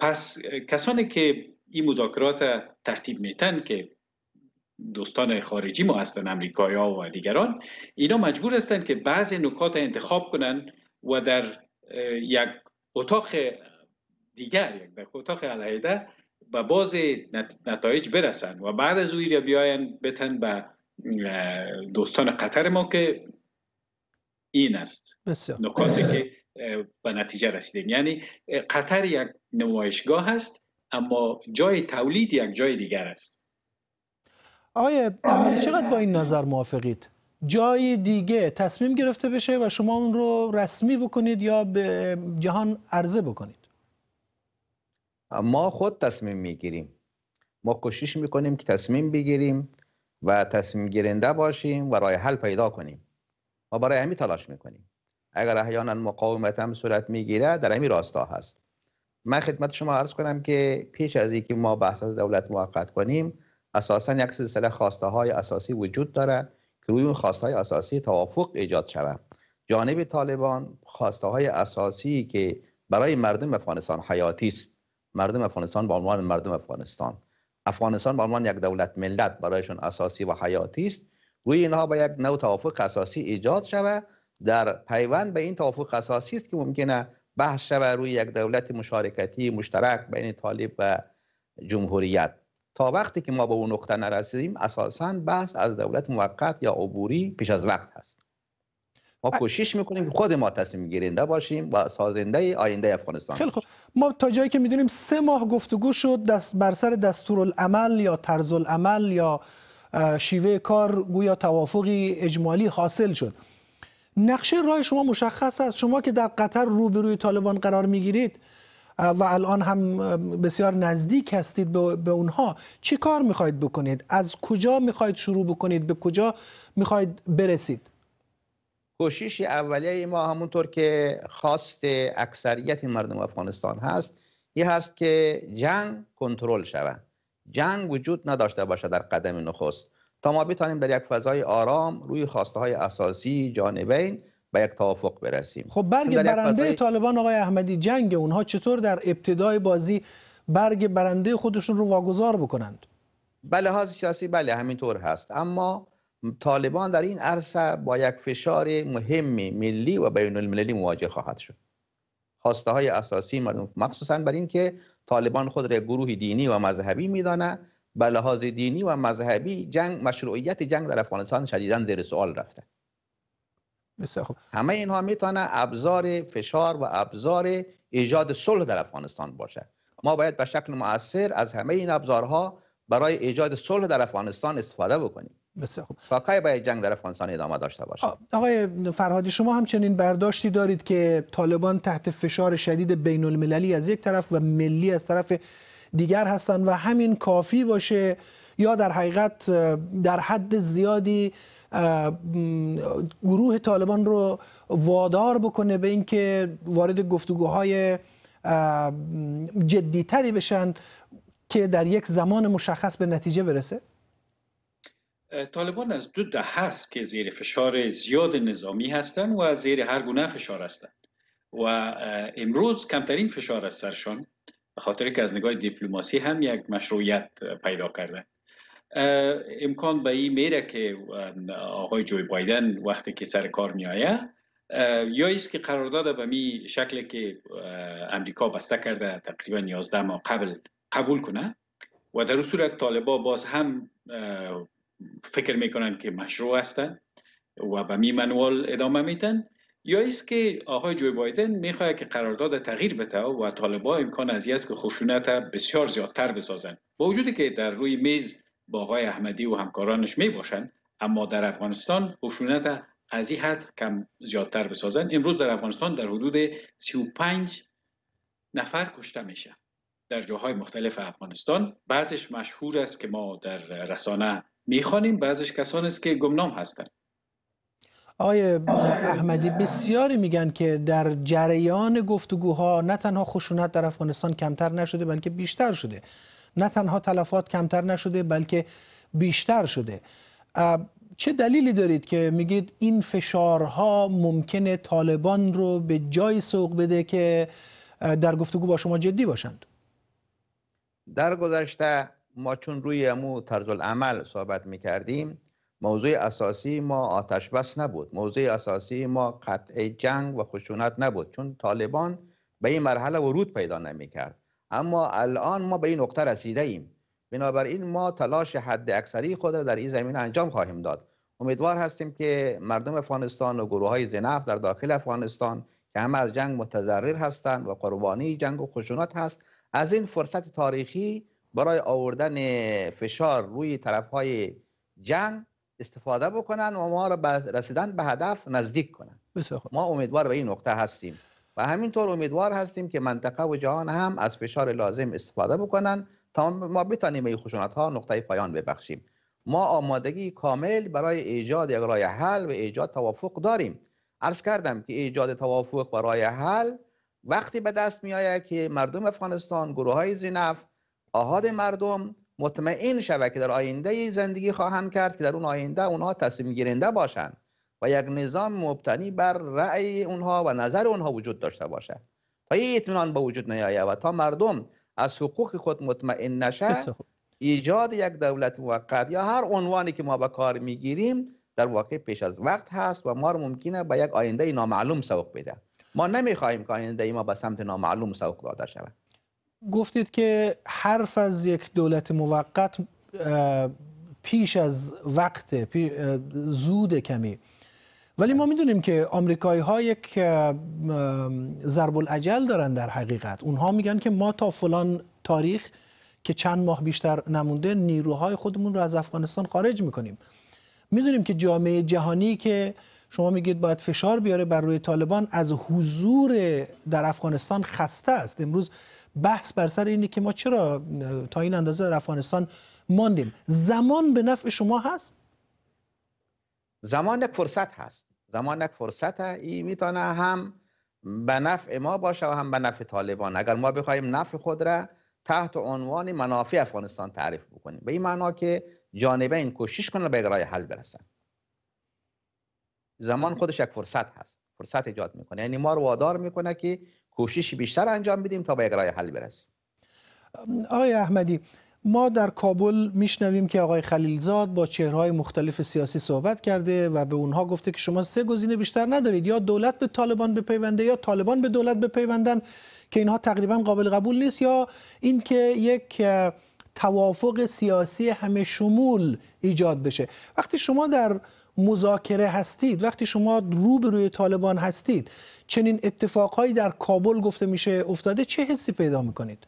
پس کسانی که این مذاکرات ترتیب میتن که دوستان خارجی ما هستن امریکایی ها و دیگران اینا مجبور هستن که بعضی نکات انتخاب کنن و در یک اتاق دیگر یک در اتاق علیحده و باز نتایج برسن و بعد از اوی بیاین بتن به دوستان قطر ما که این است نکاتی که به نتیجه رسیدیم یعنی قطر یک نمایشگاه است اما جای تولید یک جای دیگر است آقای احمدی چقدر با این نظر موافقید جای دیگه تصمیم گرفته بشه و شما اون رو رسمی بکنید یا به جهان عرضه بکنید ما خود تصمیم میگیریم ما کوشش میکنیم که تصمیم بگیریم و تصمیم گیرنده باشیم و راه حل پیدا کنیم ما برای همین تلاش میکنیم اگر احیانا مقاومت هم صورت میگیره در همین راستا هست من خدمت شما عرض کنم که پیش از اینکه ما بحث از دولت موقت کنیم اساسا یک سلسله خواسته های اساسی وجود داره که روی اون خواسته های اساسی توافق ایجاد شود جانب طالبان خواسته های اساسی که برای مردم افغانستان حیاتی است مردم افغانستان به عنوان مردم افغانستان افغانستان به عنوان یک دولت ملت برایشون اساسی و حیاتی است روی اینها به یک نوع توافق اساسی ایجاد شود در پیوند به این توافق اساسی است که ممکنه بحث شود روی یک دولت مشارکتی مشترک بین طالب و جمهوریت تا وقتی که ما به اون نقطه نرسیدیم اساسا بحث از دولت موقت یا عبوری پیش از وقت هست ما کوشش میکنیم که خود ما تصمیم گیرنده باشیم و سازنده آینده افغانستان خیلی خوب ما تا جایی که میدونیم سه ماه گفتگو شد دست بر سر دستورالعمل یا العمل یا شیوه کار گویا توافقی اجمالی حاصل شد نقشه راه شما مشخص است شما که در قطر روبروی طالبان قرار میگیرید و الان هم بسیار نزدیک هستید به اونها چی کار میخواید بکنید از کجا میخواید شروع بکنید به کجا میخواید برسید کوشش اولیه ما همونطور که خواست اکثریت مردم افغانستان هست یه هست که جنگ کنترل شود جنگ وجود نداشته باشه در قدم نخست تا ما بتانیم در یک فضای آرام روی خواسته های اساسی جانبین به یک توافق برسیم خب برگ برنده فضای... طالبان آقای احمدی جنگ اونها چطور در ابتدای بازی برگ برنده خودشون رو واگذار بکنند بله لحاظ سیاسی بله همینطور هست اما طالبان در این عرصه با یک فشار مهم ملی و بین المللی مواجه خواهد شد خواسته های اساسی مردم مخصوصا بر این که طالبان خود را گروه دینی و مذهبی میدانه به دینی و مذهبی جنگ مشروعیت جنگ در افغانستان شدیدا زیر سوال رفته بسیار خوب همه اینها میتونه ابزار فشار و ابزار ایجاد صلح در افغانستان باشه ما باید به شکل مؤثر از همه این ابزارها برای ایجاد صلح در افغانستان استفاده بکنیم بسیار خوب باید جنگ در افغانستان ادامه داشته باشه آقای فرهادی شما همچنین برداشتی دارید که طالبان تحت فشار شدید بین المللی از یک طرف و ملی از طرف دیگر هستند و همین کافی باشه یا در حقیقت در حد زیادی گروه طالبان رو وادار بکنه به اینکه وارد گفتگوهای جدیتری بشن که در یک زمان مشخص به نتیجه برسه؟ طالبان از دو ده هست که زیر فشار زیاد نظامی هستند و زیر هر گونه فشار هستند و امروز کمترین فشار از سرشان به خاطر که از نگاه دیپلماسی هم یک مشروعیت پیدا کرده امکان به این میره که آقای جوی بایدن وقتی که سر کار آیه یا ایست که قرارداد به می شکل که امریکا بسته کرده تقریبا 11 ماه قبل قبول کنه و در صورت طالبا باز هم فکر میکنن که مشروع هستن و به می منوال ادامه میتن یا ایست که آقای جوی بایدن میخواه که قرارداد تغییر بده و طالبا امکان از است که خشونت بسیار زیادتر بسازن با وجودی که در روی میز با آقای احمدی و همکارانش می باشن اما در افغانستان خشونت از این حد کم زیادتر بسازن امروز در افغانستان در حدود 35 نفر کشته میشه در جاهای مختلف افغانستان بعضش مشهور است که ما در رسانه میخوانیم بعضش کسان است که گمنام هستند آقای احمدی بسیاری میگن که در جریان گفتگوها نه تنها خشونت در افغانستان کمتر نشده بلکه بیشتر شده نه تنها تلفات کمتر نشده بلکه بیشتر شده چه دلیلی دارید که میگید این فشارها ممکنه طالبان رو به جای سوق بده که در گفتگو با شما جدی باشند در گذشته ما چون روی امو طرز العمل صحبت میکردیم موضوع اساسی ما آتش بس نبود موضوع اساسی ما قطع جنگ و خشونت نبود چون طالبان به این مرحله ورود پیدا نمیکرد اما الان ما به این نقطه رسیده ایم بنابراین ما تلاش حد اکثری خود را در این زمینه انجام خواهیم داد امیدوار هستیم که مردم افغانستان و گروه های زنف در داخل افغانستان که همه از جنگ متضرر هستند و قربانی جنگ و خشونت هست از این فرصت تاریخی برای آوردن فشار روی طرف های جنگ استفاده بکنن و ما را رسیدن به هدف نزدیک کنن ما امیدوار به این نقطه هستیم و همینطور امیدوار هستیم که منطقه و جهان هم از فشار لازم استفاده بکنن تا ما بتانیم این خشونت ها نقطه پایان ببخشیم ما آمادگی کامل برای ایجاد یک رای حل و ایجاد توافق داریم عرض کردم که ایجاد توافق و رای حل وقتی به دست می آید که مردم افغانستان گروه های زینف آهاد مردم مطمئن شود که در آینده زندگی خواهند کرد که در اون آینده اونها تصمیم گیرنده باشند و یک نظام مبتنی بر رأی اونها و نظر اونها وجود داشته باشه تا این اطمینان به وجود نیاید و تا مردم از حقوق خود مطمئن نشه ایجاد یک دولت موقت یا هر عنوانی که ما به کار میگیریم در واقع پیش از وقت هست و ما رو ممکنه به یک آینده نامعلوم سوق بده ما نمیخواهیم که آینده ما به سمت نامعلوم سوق داده شود گفتید که حرف از یک دولت موقت پیش از وقت زود کمی ولی ما میدونیم که آمریکایی ها یک ضرب العجل دارن در حقیقت اونها میگن که ما تا فلان تاریخ که چند ماه بیشتر نمونده نیروهای خودمون رو از افغانستان خارج میکنیم میدونیم که جامعه جهانی که شما میگید باید فشار بیاره بر روی طالبان از حضور در افغانستان خسته است امروز بحث بر سر اینه که ما چرا تا این اندازه در افغانستان ماندیم زمان به نفع شما هست زمان فرصت هست زمان یک فرصت ای میتونه هم به نفع ما باشه و هم به نفع طالبان اگر ما بخوایم نفع خود را تحت عنوان منافع افغانستان تعریف بکنیم به این معنا که این کوشش کنه به راه حل برسن زمان خودش یک فرصت هست فرصت ایجاد میکنه یعنی ما رو وادار میکنه که کوشش بیشتر انجام بدیم تا به راه حل برسیم آقای احمدی ما در کابل میشنویم که آقای خلیلزاد با چهرهای مختلف سیاسی صحبت کرده و به اونها گفته که شما سه گزینه بیشتر ندارید یا دولت به طالبان بپیونده یا طالبان به دولت بپیوندن که اینها تقریبا قابل قبول نیست یا اینکه یک توافق سیاسی همه شمول ایجاد بشه وقتی شما در مذاکره هستید وقتی شما رو به روی طالبان هستید چنین اتفاقهایی در کابل گفته میشه افتاده چه حسی پیدا میکنید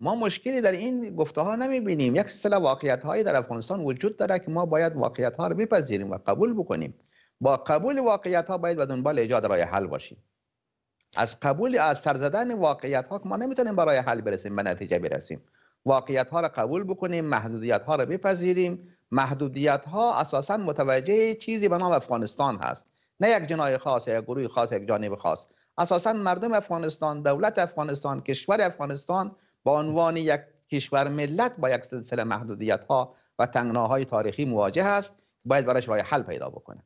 ما مشکلی در این گفته ها نمی بینیم یک سلسله واقعیت هایی در افغانستان وجود داره که ما باید واقعیت ها رو بپذیریم و قبول بکنیم با قبول واقعیت ها باید به دنبال ایجاد راه حل باشیم از قبول از سر زدن واقعیت ها که ما نمیتونیم برای حل برسیم به نتیجه برسیم واقعیت ها را قبول بکنیم محدودیت ها را بپذیریم محدودیت ها اساسا متوجه چیزی به نام افغانستان هست نه یک جنای خاص یک گروه خاص یک جانب خاص اساسا مردم افغانستان دولت افغانستان کشور افغانستان به عنوان یک کشور ملت با یک سلسله محدودیت ها و تنگناهای تاریخی مواجه است باید برایش راه حل پیدا بکنه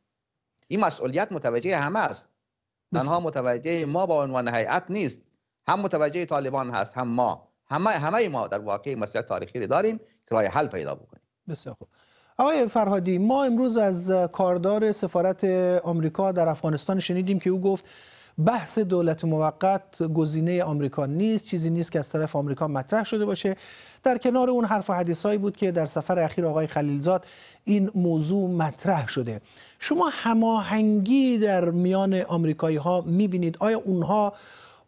این مسئولیت متوجه همه است تنها متوجه ما با عنوان هیئت نیست هم متوجه طالبان هست هم ما همه ما در واقع مسئله تاریخی رو داریم که راه حل پیدا بکنیم بسیار خوب آقای فرهادی ما امروز از کاردار سفارت آمریکا در افغانستان شنیدیم که او گفت بحث دولت موقت گزینه آمریکا نیست چیزی نیست که از طرف آمریکا مطرح شده باشه در کنار اون حرف و حدیثایی بود که در سفر اخیر آقای خلیلزاد این موضوع مطرح شده شما هماهنگی در میان آمریکایی ها میبینید آیا اونها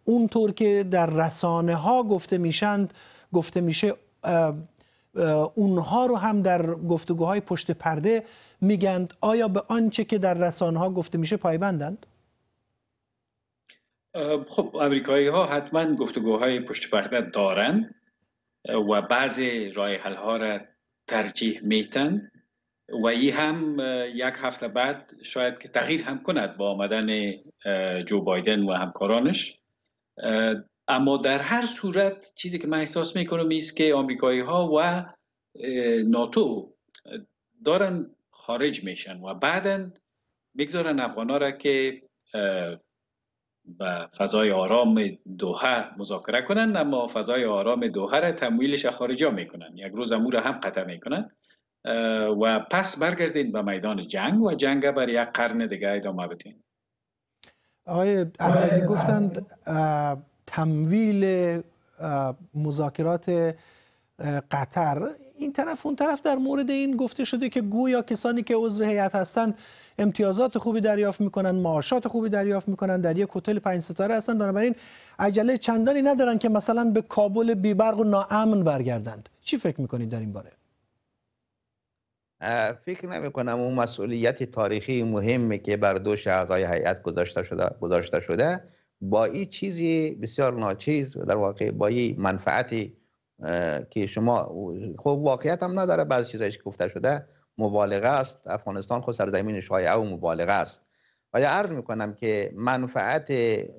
اونطور که در رسانه ها گفته میشند گفته میشه اونها رو هم در گفتگوهای پشت پرده میگند آیا به آنچه که در رسانه ها گفته میشه پایبندند؟ خب امریکایی ها حتما گفتگوهای پشت پرده دارن و بعض رای ها را ترجیح میتن و ای هم یک هفته بعد شاید که تغییر هم کند با آمدن جو بایدن و همکارانش اما در هر صورت چیزی که من احساس میکنم است که آمریکایی ها و ناتو دارن خارج میشن و بعدا میگذارن افغان را که و فضای آرام دوحه مذاکره کنند اما فضای آرام دوحه را تمویلش خارجا میکنن یک روز امور هم قطع میکنن و پس برگردین به میدان جنگ و جنگ بر یک قرن دیگه ادامه بدین آقای احمدی گفتند تمویل مذاکرات قطر این طرف اون طرف در مورد این گفته شده که گویا کسانی که عضو هیئت هستند امتیازات خوبی دریافت میکنن معاشات خوبی دریافت میکنن در یک هتل پنج ستاره هستن بنابراین عجله چندانی ندارن که مثلا به کابل بیبرق و ناامن برگردند چی فکر میکنید در این باره فکر نمی کنم اون مسئولیت تاریخی مهمی که بر دوش اعضای هیئت گذاشته شده گذاشته شده با این چیزی بسیار ناچیز در واقع با این منفعتی که شما خب واقعیت هم نداره بعضی که گفته شده مبالغه است افغانستان خود سرزمین شایعه و مبالغه است ولی عرض میکنم که منفعت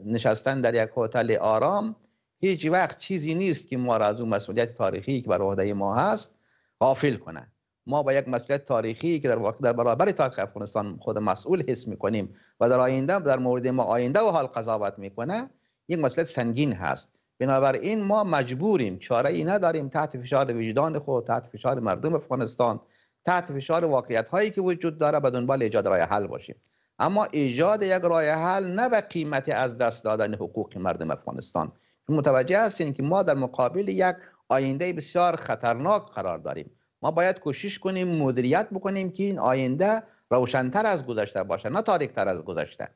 نشستن در یک هتل آرام هیچ وقت چیزی نیست که ما را از اون مسئولیت تاریخی که بر عهده ما هست غافل کنه ما با یک مسئولیت تاریخی که در واقع در برابر تاریخ افغانستان خود مسئول حس کنیم و در آینده در مورد ما آینده و حال قضاوت میکنه یک مسئولیت سنگین هست بنابراین ما مجبوریم چاره ای نداریم تحت فشار وجدان خود تحت فشار مردم افغانستان تحت فشار واقعیت هایی که وجود داره به دنبال ایجاد راه حل باشیم اما ایجاد یک راه حل نه به قیمت از دست دادن حقوق مردم افغانستان متوجه هستین که ما در مقابل یک آینده بسیار خطرناک قرار داریم ما باید کوشش کنیم مدیریت بکنیم که این آینده روشنتر از گذشته باشه نه تاریکتر از گذشته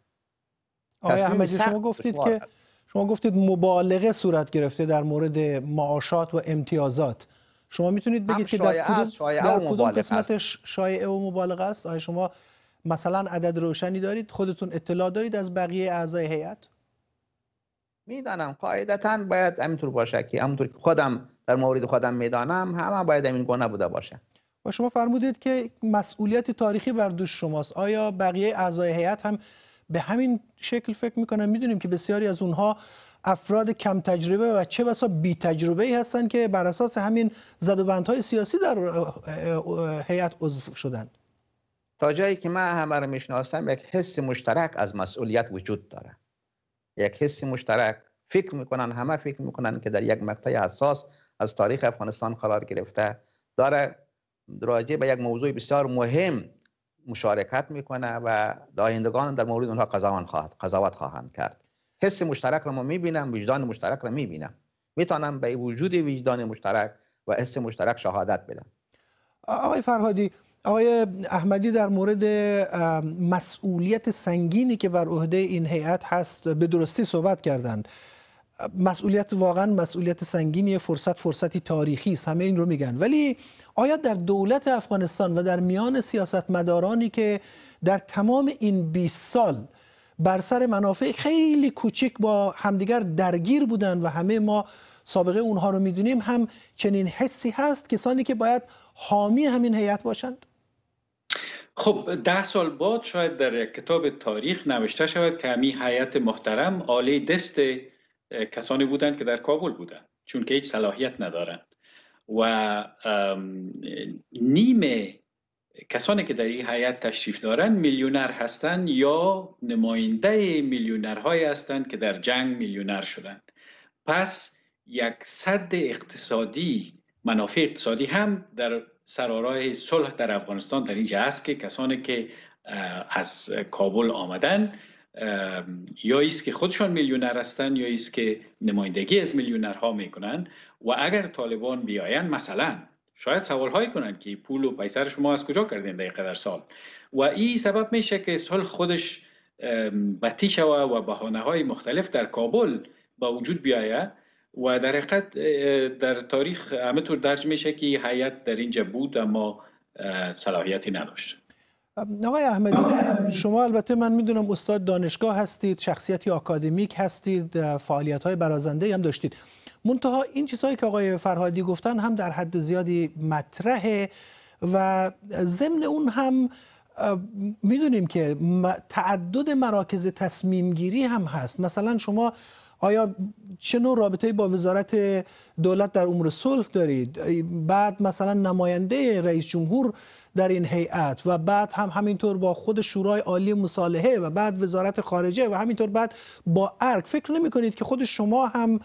آقای شما گفتید که شما گفتید مبالغه صورت گرفته در مورد معاشات و امتیازات شما میتونید بگید که در کدوم, در کدوم قسمتش شایعه و مبالغه است آیا شما مثلا عدد روشنی دارید خودتون اطلاع دارید از بقیه اعضای هیئت میدانم قاعدتا باید همینطور باشه که همونطور که خودم در مورد خودم میدانم همه باید همین گونه بوده باشه و شما فرمودید که مسئولیت تاریخی بر دوش شماست آیا بقیه اعضای هیئت هم به همین شکل فکر میکنن میدونیم که بسیاری از اونها افراد کم تجربه و چه بسا بی تجربه ای هستند که بر اساس همین های سیاسی در هیئت عضو شدند تا جایی که من همه رو میشناسم یک حس مشترک از مسئولیت وجود داره یک حس مشترک فکر میکنن همه فکر میکنن که در یک مقطع حساس از تاریخ افغانستان قرار گرفته داره راجع به یک موضوع بسیار مهم مشارکت میکنه و دایندگان در مورد اونها قضاوت قضاوت خواهند کرد حس مشترک را ما میبینم وجدان مشترک را میبینم میتونم به وجود وجدان مشترک و حس مشترک شهادت بدم آقای فرهادی آقای احمدی در مورد مسئولیت سنگینی که بر عهده این هیئت هست به درستی صحبت کردند مسئولیت واقعا مسئولیت سنگینی فرصت فرصتی تاریخی است همه این رو میگن ولی آیا در دولت افغانستان و در میان سیاستمدارانی که در تمام این 20 سال بر سر منافع خیلی کوچک با همدیگر درگیر بودن و همه ما سابقه اونها رو میدونیم هم چنین حسی هست کسانی که باید حامی همین هیئت باشند خب ده سال بعد شاید در یک کتاب تاریخ نوشته شود که همین هیئت محترم عالی دست کسانی بودند که در کابل بودند چون که هیچ صلاحیت ندارند و نیمه کسانی که در این هیئت تشریف دارن میلیونر هستند یا نماینده میلیونرهایی هستند که در جنگ میلیونر شدند پس یک صد اقتصادی منافع اقتصادی هم در سرارای صلح در افغانستان در اینجا هست که کسانی که از کابل آمدن یا ایست که خودشان میلیونر هستند یا ایست که نمایندگی از میلیونرها میکنن و اگر طالبان بیاین مثلا شاید سوال هایی کنند که پول و پیسر شما از کجا کردین دقیقه در سال و این سبب میشه که سال خودش بطی شوه و بحانه های مختلف در کابل با وجود بیایه و در حقیقت در تاریخ همه طور درج میشه که حیات در اینجا بود اما صلاحیتی نداشت آقای احمدی شما البته من میدونم استاد دانشگاه هستید شخصیتی اکادمیک هستید فعالیت های برازنده هم داشتید منتها این چیزهایی که آقای فرهادی گفتن هم در حد زیادی مطرحه و ضمن اون هم میدونیم که تعدد مراکز تصمیم گیری هم هست مثلا شما آیا چه نوع رابطه با وزارت دولت در امور صلح دارید بعد مثلا نماینده رئیس جمهور در این هیئت و بعد هم همینطور با خود شورای عالی مصالحه و بعد وزارت خارجه و همینطور بعد با ارک فکر نمی کنید که خود شما هم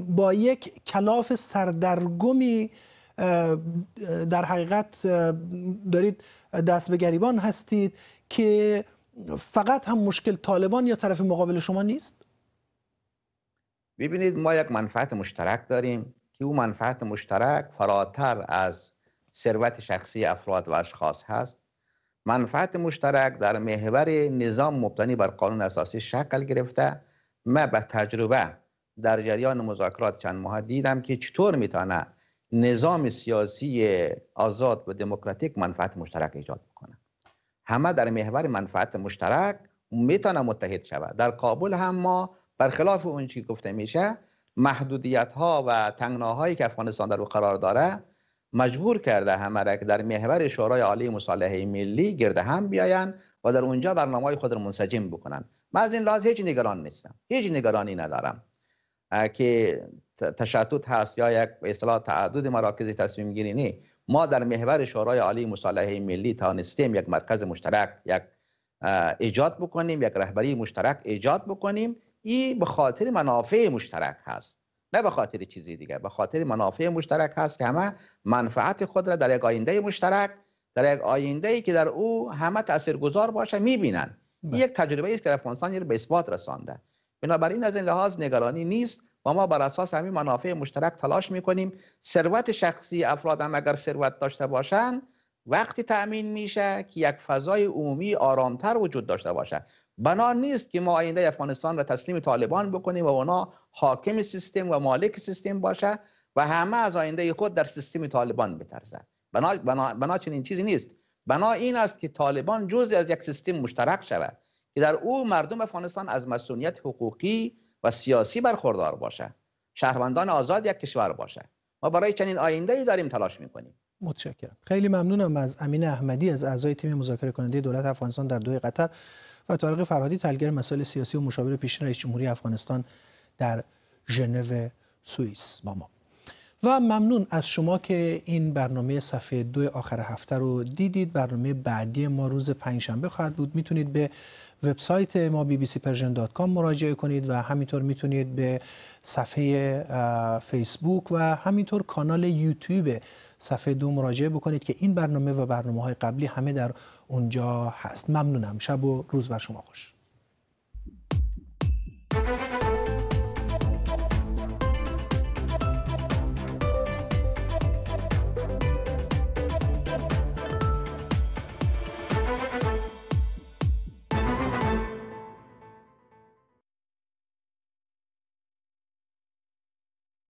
با یک کلاف سردرگمی در حقیقت دارید دست به گریبان هستید که فقط هم مشکل طالبان یا طرف مقابل شما نیست؟ ببینید ما یک منفعت مشترک داریم که او منفعت مشترک فراتر از ثروت شخصی افراد و اشخاص هست منفعت مشترک در محور نظام مبتنی بر قانون اساسی شکل گرفته ما به تجربه در جریان مذاکرات چند ماه دیدم که چطور میتونه نظام سیاسی آزاد و دموکراتیک منفعت مشترک ایجاد بکنه همه در محور منفعت مشترک میتونه متحد شود در کابل هم ما برخلاف اون چی گفته میشه محدودیت ها و تنگناهایی که افغانستان در قرار داره مجبور کرده همه را که در محور شورای عالی مصالحه ملی گرد هم بیاین و در اونجا برنامه خود را منسجم بکنن من از این لحاظ هیچ نگران نیستم هیچ نگرانی ندارم که تشتت هست یا یک اصطلاح تعدد مراکز تصمیم گیری نه ما در محور شورای عالی مصالحه ملی توانستیم یک مرکز مشترک یک ایجاد بکنیم یک رهبری مشترک ایجاد بکنیم این به خاطر منافع مشترک هست نه به خاطر چیزی دیگه به خاطر منافع مشترک هست که همه منفعت خود را در یک آینده مشترک در یک آینده ای که در او همه تاثیرگذار باشه میبینن بله. یک تجربه است که افغانستان به اثبات رسانده بنابراین از این لحاظ نگرانی نیست و ما بر اساس همین منافع مشترک تلاش میکنیم ثروت شخصی افراد هم اگر ثروت داشته باشند وقتی تأمین میشه که یک فضای عمومی آرامتر وجود داشته باشه بنا نیست که ما آینده افغانستان را تسلیم طالبان بکنیم و اونا حاکم سیستم و مالک سیستم باشه و همه از آینده خود در سیستم طالبان بترسند بنا, بنا, بنا چنین چیزی نیست بنا این است که طالبان جزی از یک سیستم مشترک شود که در او مردم افغانستان از مسئولیت حقوقی و سیاسی برخوردار باشه شهروندان آزاد یک کشور باشه ما برای چنین آینده ای داریم تلاش میکنیم متشکرم خیلی ممنونم از امین احمدی از اعضای تیم مذاکره کننده دولت افغانستان در دوی قطر و طارق فرهادی تلگر مسائل سیاسی و مشاور پیشین رئیس جمهوری افغانستان در ژنو سوئیس با ما و ممنون از شما که این برنامه صفحه دو آخر هفته رو دیدید برنامه بعدی ما روز پنجشنبه خواهد بود میتونید به وبسایت ما کام مراجعه کنید و همینطور میتونید به صفحه فیسبوک و همینطور کانال یوتیوب صفحه دو مراجعه بکنید که این برنامه و برنامه های قبلی همه در اونجا هست ممنونم شب و روز بر شما خوش